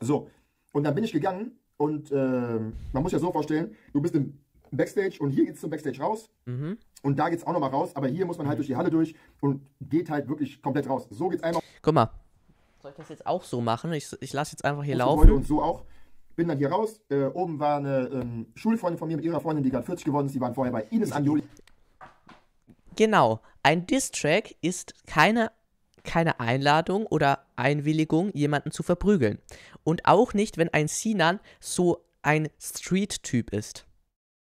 So, und dann bin ich gegangen und äh, man muss ja so vorstellen, du bist im Backstage und hier geht es zum Backstage raus. Mhm. Und da geht es auch nochmal raus, aber hier muss man halt mhm. durch die Halle durch und geht halt wirklich komplett raus. So geht's einmal. Guck mal, soll ich das jetzt auch so machen? Ich, ich lasse jetzt einfach hier laufen. Freude und so auch. Bin dann hier raus. Äh, oben war eine ähm, Schulfreundin von mir mit ihrer Freundin, die gerade 40 geworden ist. Die waren vorher bei Ines Anjoli. Genau. Ein Distrack ist keine, keine Einladung oder Einwilligung, jemanden zu verprügeln. Und auch nicht, wenn ein Sinan so ein Street-Typ ist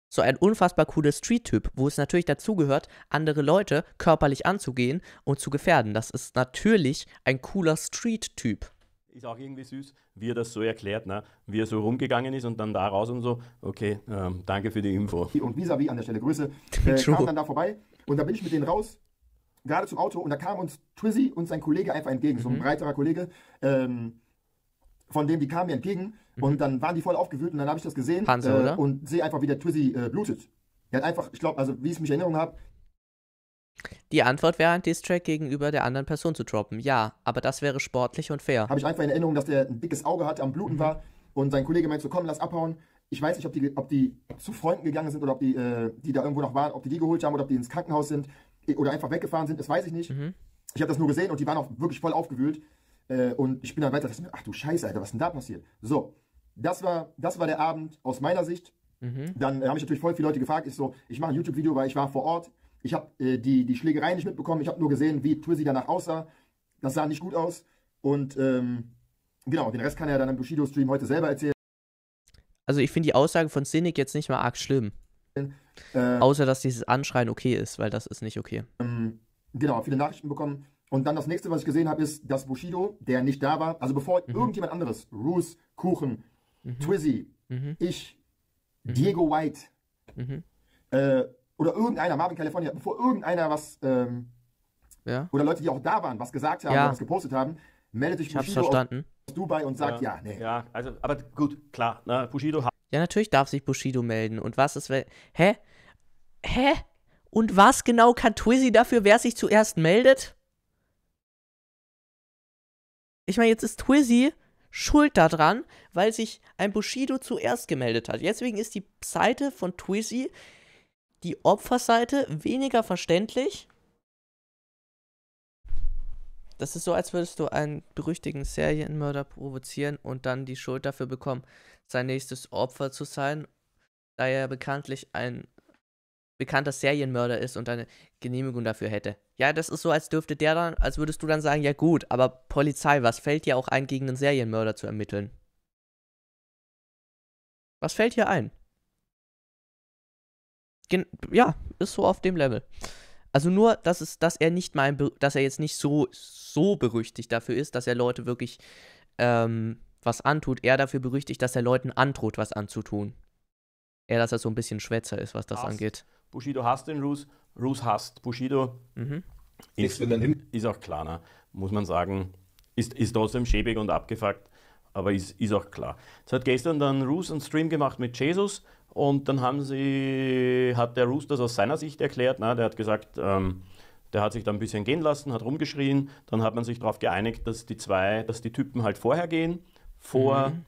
so ein unfassbar cooler Street-Typ, wo es natürlich dazugehört, andere Leute körperlich anzugehen und zu gefährden. Das ist natürlich ein cooler Street-Typ. Ist auch irgendwie süß, wie er das so erklärt, ne? wie er so rumgegangen ist und dann da raus und so, okay, ähm, danke für die Info. Und vis-à-vis -vis an der Stelle, Grüße, äh, kam dann da vorbei und da bin ich mit denen raus, gerade zum Auto und da kam uns Twizzy und sein Kollege einfach entgegen, mhm. so ein mhm. breiterer Kollege, ähm, von dem, die kamen mir entgegen Mhm. Und dann waren die voll aufgewühlt und dann habe ich das gesehen Panzer, äh, oder? und sehe einfach, wie der Twizzy äh, blutet. Er hat einfach, ich glaube, also wie ich es mich in Erinnerung habe. Die Antwort wäre, ein Diss-Track gegenüber der anderen Person zu droppen. Ja, aber das wäre sportlich und fair. Habe ich einfach in Erinnerung, dass der ein dickes Auge hatte, am Bluten mhm. war und sein Kollege meinte so, komm, lass abhauen. Ich weiß nicht, ob die, ob die zu Freunden gegangen sind oder ob die, äh, die da irgendwo noch waren, ob die die geholt haben oder ob die ins Krankenhaus sind oder einfach weggefahren sind, das weiß ich nicht. Mhm. Ich habe das nur gesehen und die waren auch wirklich voll aufgewühlt. Äh, und ich bin dann weiter, ach du Scheiße, Alter, was ist denn da passiert? So, das war, das war der Abend aus meiner Sicht. Mhm. Dann äh, habe ich natürlich voll viele Leute gefragt. Ich so, ich mache ein YouTube-Video, weil ich war vor Ort. Ich habe äh, die, die Schlägerei nicht mitbekommen. Ich habe nur gesehen, wie Twizzy danach aussah. Das sah nicht gut aus. Und ähm, genau, den Rest kann er dann im Bushido-Stream heute selber erzählen. Also ich finde die Aussage von Cynic jetzt nicht mal arg schlimm. Äh, Außer, dass dieses Anschreien okay ist, weil das ist nicht okay. Ähm, genau, viele Nachrichten bekommen. Und dann das nächste, was ich gesehen habe, ist, dass Bushido, der nicht da war, also bevor mhm. irgendjemand anderes, Roos, Kuchen, mhm. Twizzy, mhm. ich, mhm. Diego White mhm. äh, oder irgendeiner, Marvin California, bevor irgendeiner was ähm, ja. oder Leute, die auch da waren, was gesagt haben, ja. was gepostet haben, meldet euch Bushido verstanden. aus Dubai und sagt ja, ja nee. Ja, also, aber gut, klar, ne, Bushido hat. Ja, natürlich darf sich Bushido melden. Und was ist, wenn. Hä? Hä? Und was genau kann Twizzy dafür, wer sich zuerst meldet? Ich meine, jetzt ist Twizzy schuld daran, weil sich ein Bushido zuerst gemeldet hat. Deswegen ist die Seite von Twizy, die Opferseite, weniger verständlich. Das ist so, als würdest du einen berüchtigten Serienmörder provozieren und dann die Schuld dafür bekommen, sein nächstes Opfer zu sein, da er bekanntlich ein bekannter Serienmörder ist und eine Genehmigung dafür hätte. Ja, das ist so, als dürfte der dann, als würdest du dann sagen, ja gut, aber Polizei, was fällt dir auch ein, gegen einen Serienmörder zu ermitteln? Was fällt dir ein? Gen ja, ist so auf dem Level. Also nur, dass es, dass er nicht mal, dass er jetzt nicht so so berüchtigt dafür ist, dass er Leute wirklich ähm, was antut. Er dafür berüchtigt, dass er Leuten androht, was anzutun. Eher, dass er so ein bisschen Schwätzer ist, was das Arzt. angeht. Bushido hasst den Roos, Roos hasst Bushido. Mhm. Ist, ist auch klar, ne? muss man sagen. Ist, ist trotzdem schäbig und abgefuckt, aber ist, ist auch klar. Jetzt hat gestern dann Roos einen Stream gemacht mit Jesus und dann haben sie, hat der Roos das aus seiner Sicht erklärt. Ne? Der hat gesagt, ähm, der hat sich da ein bisschen gehen lassen, hat rumgeschrien. Dann hat man sich darauf geeinigt, dass die zwei, dass die Typen halt vorher gehen. Vor, mhm.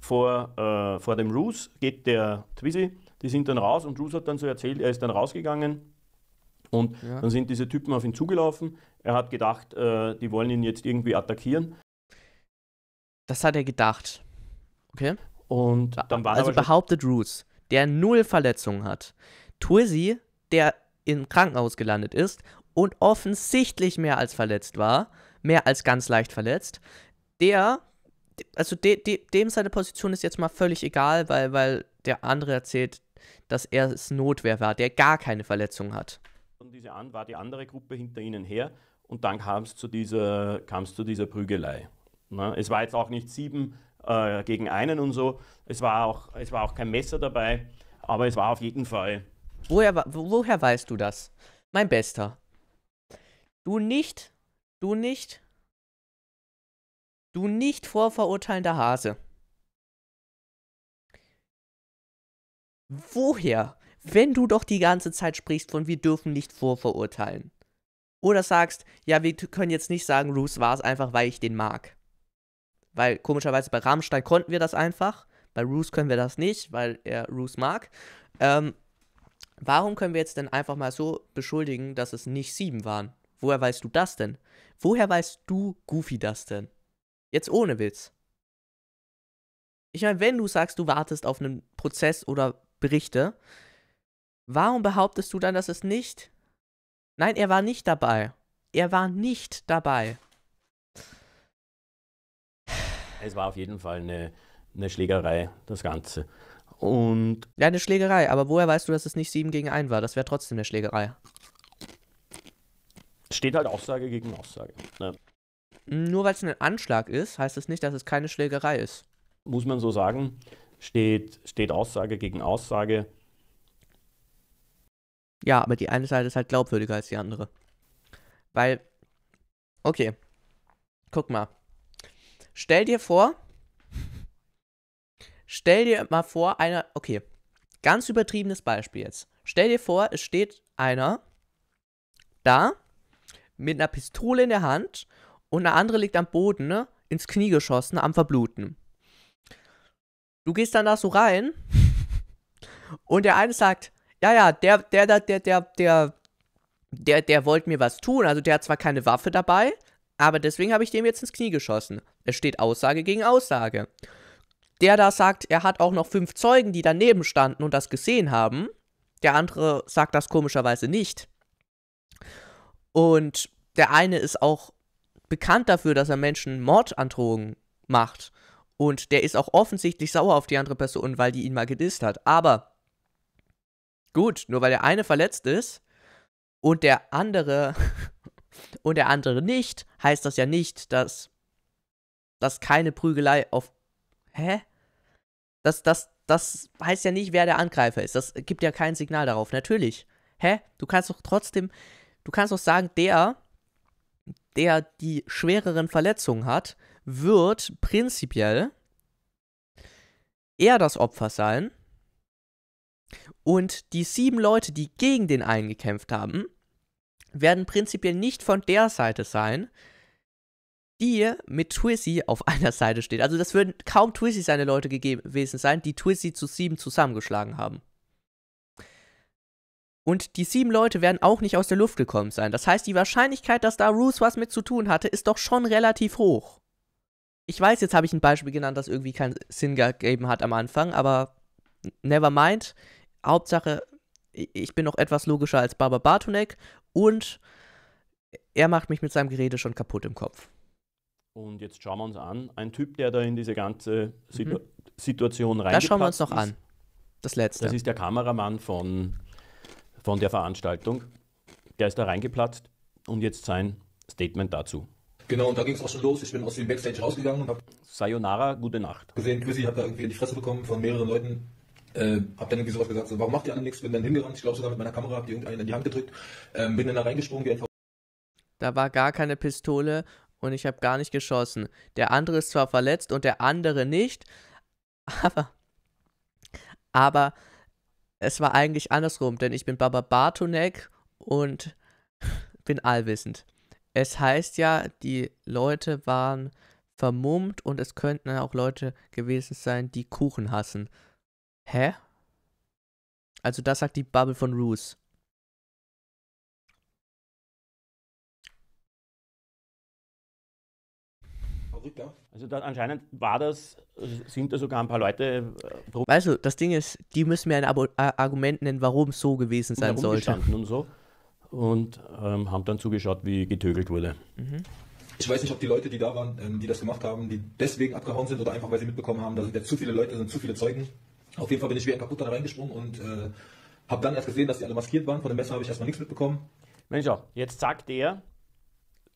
vor, äh, vor dem Roos geht der Twizy die sind dann raus und Drews hat dann so erzählt, er ist dann rausgegangen und ja. dann sind diese Typen auf ihn zugelaufen. Er hat gedacht, äh, die wollen ihn jetzt irgendwie attackieren. Das hat er gedacht. Okay. Und dann war Also behauptet Roots, der null Verletzungen hat. Twizzy, der im Krankenhaus gelandet ist und offensichtlich mehr als verletzt war, mehr als ganz leicht verletzt, der, also de, de, dem seine Position ist jetzt mal völlig egal, weil, weil der andere erzählt, dass er es Notwehr war, der gar keine Verletzung hat. Und diese an war die andere Gruppe hinter ihnen her und dann kam es zu dieser, zu dieser Prügelei. Na, es war jetzt auch nicht sieben äh, gegen einen und so, es war, auch, es war auch kein Messer dabei, aber es war auf jeden Fall. Woher, woher weißt du das? Mein Bester. Du nicht, du nicht, du nicht vorverurteilender Hase. Woher? Wenn du doch die ganze Zeit sprichst von wir dürfen nicht vorverurteilen. Oder sagst, ja, wir können jetzt nicht sagen, Roos war es einfach, weil ich den mag. Weil komischerweise bei Rammstein konnten wir das einfach, bei Roos können wir das nicht, weil er Roos mag. Ähm, warum können wir jetzt denn einfach mal so beschuldigen, dass es nicht sieben waren? Woher weißt du das denn? Woher weißt du, Goofy, das denn? Jetzt ohne Witz. Ich meine, wenn du sagst, du wartest auf einen Prozess oder Berichte. Warum behauptest du dann, dass es nicht. Nein, er war nicht dabei. Er war nicht dabei. Es war auf jeden Fall eine, eine Schlägerei, das Ganze. Und. Ja, eine Schlägerei, aber woher weißt du, dass es nicht 7 gegen 1 war? Das wäre trotzdem eine Schlägerei. Steht halt Aussage gegen Aussage. Ne? Nur weil es ein Anschlag ist, heißt es das nicht, dass es keine Schlägerei ist. Muss man so sagen steht, steht Aussage gegen Aussage. Ja, aber die eine Seite ist halt glaubwürdiger als die andere. Weil, okay, guck mal. Stell dir vor, stell dir mal vor, einer, okay, ganz übertriebenes Beispiel jetzt. Stell dir vor, es steht einer da mit einer Pistole in der Hand und eine andere liegt am Boden, ne, ins Knie geschossen, am Verbluten. Du gehst dann da so rein und der eine sagt, ja, ja, der, der, der, der, der, der, der, der wollte mir was tun. Also der hat zwar keine Waffe dabei, aber deswegen habe ich dem jetzt ins Knie geschossen. Es steht Aussage gegen Aussage. Der da sagt, er hat auch noch fünf Zeugen, die daneben standen und das gesehen haben. Der andere sagt das komischerweise nicht. Und der eine ist auch bekannt dafür, dass er Menschen Mordandrohungen macht. Und der ist auch offensichtlich sauer auf die andere Person, weil die ihn mal gedisst hat. Aber gut, nur weil der eine verletzt ist und der andere und der andere nicht, heißt das ja nicht, dass dass keine Prügelei auf hä? Das das das heißt ja nicht, wer der Angreifer ist. Das gibt ja kein Signal darauf. Natürlich. Hä? Du kannst doch trotzdem du kannst doch sagen, der der die schwereren Verletzungen hat, wird prinzipiell er das Opfer sein und die sieben Leute, die gegen den einen gekämpft haben, werden prinzipiell nicht von der Seite sein, die mit Twizzy auf einer Seite steht. Also das würden kaum Twizzy seine Leute gewesen sein, die Twizzy zu sieben zusammengeschlagen haben. Und die sieben Leute werden auch nicht aus der Luft gekommen sein. Das heißt, die Wahrscheinlichkeit, dass da Roos was mit zu tun hatte, ist doch schon relativ hoch ich weiß, jetzt habe ich ein Beispiel genannt, das irgendwie keinen Sinn gegeben hat am Anfang, aber never mind. Hauptsache, ich bin noch etwas logischer als Baba Bartonek und er macht mich mit seinem Gerede schon kaputt im Kopf. Und jetzt schauen wir uns an, ein Typ, der da in diese ganze mhm. Situ mhm. Situation rein. Da schauen wir uns noch ist, an. Das letzte. Das ist der Kameramann von, von der Veranstaltung. Der ist da reingeplatzt und jetzt sein Statement dazu. Genau, und da ging es auch schon los. Ich bin aus dem Backstage rausgegangen und habe Sayonara, gute Nacht. Gesehen, Chrissy hat da irgendwie in die Fresse bekommen von mehreren Leuten. Äh, hab dann irgendwie sowas gesagt, so, warum macht ihr alle nichts? Bin dann hingerannt, ich glaube sogar mit meiner Kamera, hab die irgendeinen in die Hand gedrückt, ähm, bin dann da reingesprungen wie ein Da war gar keine Pistole und ich habe gar nicht geschossen. Der andere ist zwar verletzt und der andere nicht, aber, aber es war eigentlich andersrum, denn ich bin Baba Bartonek und bin allwissend es heißt ja, die Leute waren vermummt und es könnten auch Leute gewesen sein, die Kuchen hassen. Hä? Also das sagt die Bubble von Roos. Also da, anscheinend war das, sind da sogar ein paar Leute. Äh, weißt du, das Ding ist, die müssen mir ein Abo Argument nennen, warum es so gewesen sein sollte. Und so und ähm, haben dann zugeschaut, wie getögelt wurde. Mhm. Ich weiß nicht, ob die Leute, die da waren, ähm, die das gemacht haben, die deswegen abgehauen sind oder einfach, weil sie mitbekommen haben, da sind ja zu viele Leute, sind zu viele Zeugen. Auf jeden Fall bin ich wie ein Kaputter da reingesprungen und äh, habe dann erst gesehen, dass die alle maskiert waren. Von dem Messer habe ich erstmal nichts mitbekommen. Mensch, auch, jetzt sagt er,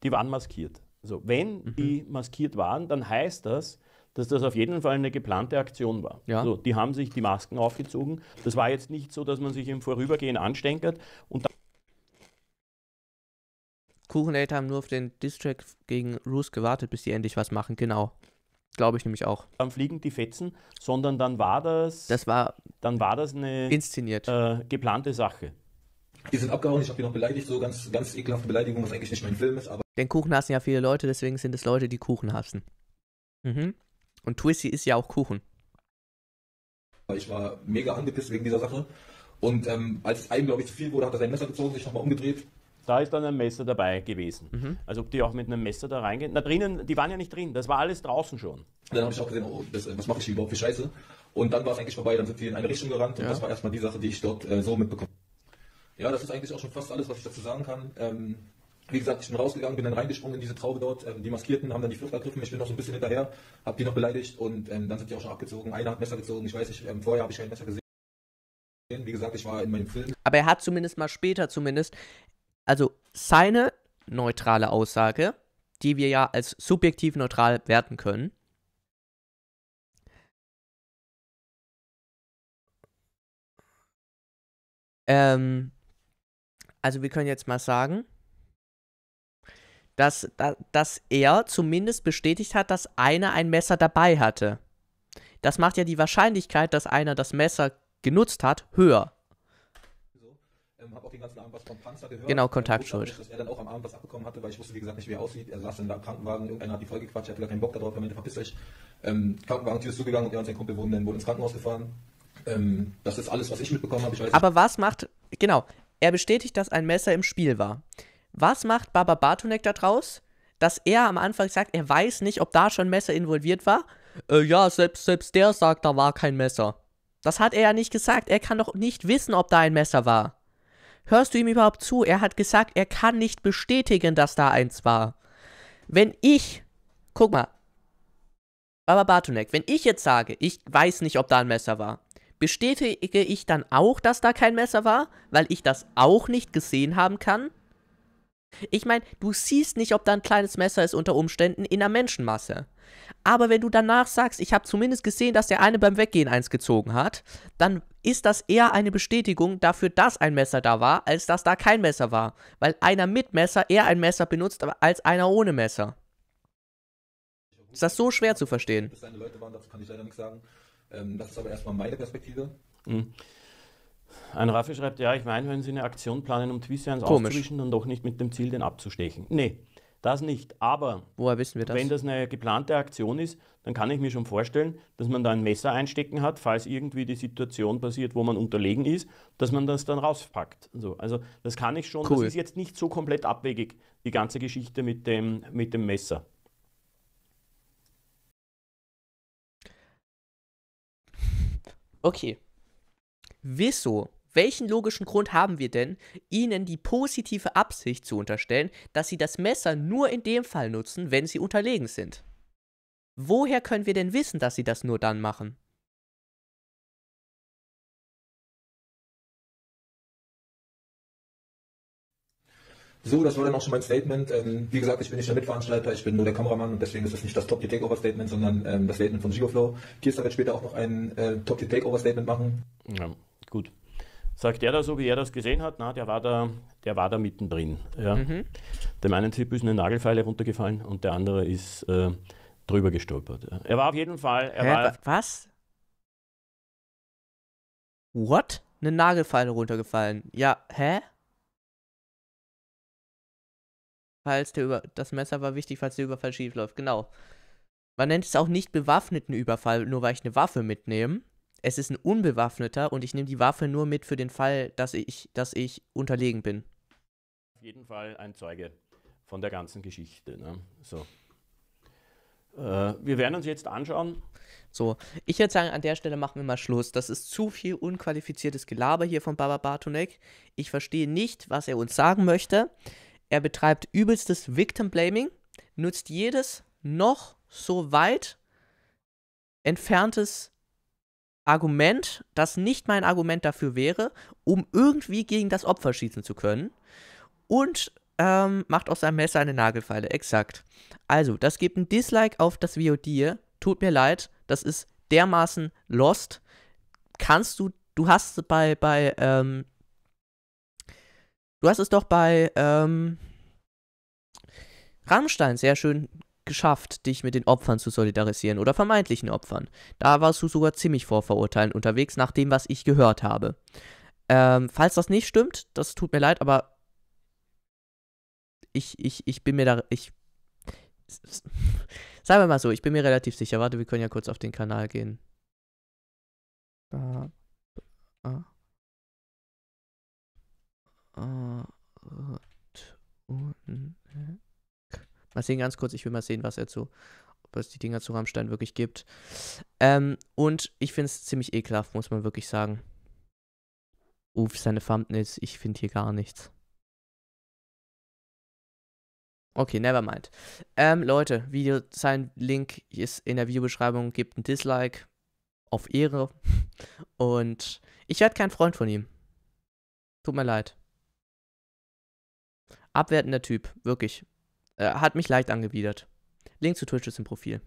die waren maskiert. Also, wenn mhm. die maskiert waren, dann heißt das, dass das auf jeden Fall eine geplante Aktion war. Ja. So, die haben sich die Masken aufgezogen. Das war jetzt nicht so, dass man sich im Vorübergehen anstenkert und Kuchenator haben nur auf den Distrack gegen Roos gewartet, bis die endlich was machen, genau. Glaube ich nämlich auch. Dann fliegen die Fetzen, sondern dann war das. Das war. Dann war das eine. Inszeniert. Äh, geplante Sache. Die sind abgehauen, ich habe die noch beleidigt, so ganz, ganz ekelhafte Beleidigung, was eigentlich nicht mein Film ist, aber. Denn Kuchen hassen ja viele Leute, deswegen sind es Leute, die Kuchen hassen. Mhm. Und Twisty ist ja auch Kuchen. Ich war mega angepisst wegen dieser Sache. Und ähm, als es einem, glaube ich, zu viel wurde, hat er sein Messer gezogen, sich nochmal umgedreht, da ist dann ein Messer dabei gewesen. Mhm. Also ob die auch mit einem Messer da reingehen. Na drinnen, die waren ja nicht drin, das war alles draußen schon. Dann habe ich auch gesehen, oh, das, was mache ich hier überhaupt für Scheiße? Und dann war es eigentlich vorbei, dann sind wir in eine Richtung gerannt ja. und das war erstmal die Sache, die ich dort äh, so mitbekommen Ja, das ist eigentlich auch schon fast alles, was ich dazu sagen kann. Ähm, wie gesagt, ich bin rausgegangen, bin dann reingesprungen in diese Traube dort. Ähm, die Maskierten haben dann die Flucht ergriffen, ich bin noch so ein bisschen hinterher, habe die noch beleidigt und ähm, dann sind die auch schon abgezogen. Einer hat Messer gezogen, ich weiß nicht, ähm, vorher habe ich kein Messer gesehen. Wie gesagt, ich war in meinem Film. Aber er hat zumindest mal später zumindest also seine neutrale Aussage, die wir ja als subjektiv neutral werten können, ähm, also wir können jetzt mal sagen, dass, dass er zumindest bestätigt hat, dass einer ein Messer dabei hatte. Das macht ja die Wahrscheinlichkeit, dass einer das Messer genutzt hat, höher. Ähm, hab auch den ganzen Abend was vom Panzer gehört. Genau, Kontaktschuld. Dass er dann auch am Abend was abbekommen hatte, weil ich wusste, wie gesagt, nicht, wie er aussieht. Er saß dann da im Krankenwagen, irgendeiner hat die Folge gequatscht, er hatte gar keinen Bock darauf, am Ende verpiss euch. Ähm, Krankenwagentür ist zugegangen und er und sein Kumpel wurden dann wohl ins Krankenhaus gefahren. Ähm, das ist alles, was ich mitbekommen habe. Ich weiß Aber nicht. was macht, genau, er bestätigt, dass ein Messer im Spiel war. Was macht Baba Bartonek da draus? Dass er am Anfang sagt, er weiß nicht, ob da schon Messer involviert war. Äh, ja, selbst, selbst der sagt, da war kein Messer. Das hat er ja nicht gesagt. Er kann doch nicht wissen, ob da ein Messer war. Hörst du ihm überhaupt zu? Er hat gesagt, er kann nicht bestätigen, dass da eins war. Wenn ich, guck mal, Baba Bartonek, wenn ich jetzt sage, ich weiß nicht, ob da ein Messer war, bestätige ich dann auch, dass da kein Messer war, weil ich das auch nicht gesehen haben kann? Ich meine, du siehst nicht, ob da ein kleines Messer ist unter Umständen in der Menschenmasse. Aber wenn du danach sagst, ich habe zumindest gesehen, dass der eine beim Weggehen eins gezogen hat, dann ist das eher eine Bestätigung dafür, dass ein Messer da war, als dass da kein Messer war. Weil einer mit Messer eher ein Messer benutzt als einer ohne Messer. Ist das so schwer zu verstehen? Bis seine Leute waren, dazu kann ich leider nichts sagen. Ähm, das ist aber erstmal meine Perspektive. Mhm. Ein Raffi schreibt, ja, ich meine, wenn Sie eine Aktion planen, um Twisty 1 auszuwischen, dann doch nicht mit dem Ziel, den abzustechen. Nee, das nicht. Aber woher wissen wir das? Wenn das eine geplante Aktion ist, dann kann ich mir schon vorstellen, dass man da ein Messer einstecken hat, falls irgendwie die Situation passiert, wo man unterlegen ist, dass man das dann rauspackt. So, also das kann ich schon. Cool. Das ist jetzt nicht so komplett abwegig die ganze Geschichte mit dem mit dem Messer. Okay. Wieso welchen logischen Grund haben wir denn, ihnen die positive Absicht zu unterstellen, dass sie das Messer nur in dem Fall nutzen, wenn sie unterlegen sind? Woher können wir denn wissen, dass sie das nur dann machen? So, das war dann auch schon mein Statement. Ähm, wie gesagt, ich bin nicht der Mitveranstalter, ich bin nur der Kameramann und deswegen ist das nicht das Top the Takeover Statement, sondern ähm, das Statement von Geoflow. Kirsten wird später auch noch ein äh, Top the Takeover Statement machen. Ja, gut sagt er da so, wie er das gesehen hat, na, der war da, der war da mittendrin. Ja. Mhm. Dem einen Typ ist eine Nagelfeile runtergefallen und der andere ist äh, drüber gestolpert. Ja. Er war auf jeden Fall. Hä, war, was? What? Eine Nagelfeile runtergefallen. Ja, hä? Falls der über das Messer war wichtig, falls der Überfall schief läuft. Genau. Man nennt es auch nicht bewaffneten Überfall, nur weil ich eine Waffe mitnehme es ist ein unbewaffneter und ich nehme die Waffe nur mit für den Fall, dass ich, dass ich unterlegen bin. Auf jeden Fall ein Zeuge von der ganzen Geschichte. Ne? So. Äh, wir werden uns jetzt anschauen. So, ich würde sagen, an der Stelle machen wir mal Schluss. Das ist zu viel unqualifiziertes Gelaber hier von Baba Bartonek. Ich verstehe nicht, was er uns sagen möchte. Er betreibt übelstes Victim Blaming, nutzt jedes noch so weit entferntes Argument, das nicht mein Argument dafür wäre, um irgendwie gegen das Opfer schießen zu können. Und ähm, macht aus seinem Messer eine Nagelfeile, exakt. Also, das gibt ein Dislike auf das VOD. Tut mir leid, das ist dermaßen lost. Kannst du, du hast bei, bei, ähm, du hast es doch bei, ähm, Rammstein sehr schön geschafft, dich mit den Opfern zu solidarisieren oder vermeintlichen Opfern. Da warst du sogar ziemlich vorverurteilend unterwegs, nach dem, was ich gehört habe. Ähm, falls das nicht stimmt, das tut mir leid, aber ich, ich, ich bin mir da. Ich. Sagen wir mal so, ich bin mir relativ sicher. Warte, wir können ja kurz auf den Kanal gehen. Ah. Ah. Ah. Und. Mal sehen, ganz kurz, ich will mal sehen, was er zu, ob es die Dinger zu Rammstein wirklich gibt. Ähm, und ich finde es ziemlich ekelhaft, muss man wirklich sagen. Uff, seine Thumbnails, ich finde hier gar nichts. Okay, never mind. Ähm, Leute, Video, sein Link ist in der Videobeschreibung, gebt ein Dislike auf Ehre. Und ich werde kein Freund von ihm. Tut mir leid. Abwertender Typ, wirklich. Äh, hat mich leicht angewidert. Link zu Twitch ist im Profil.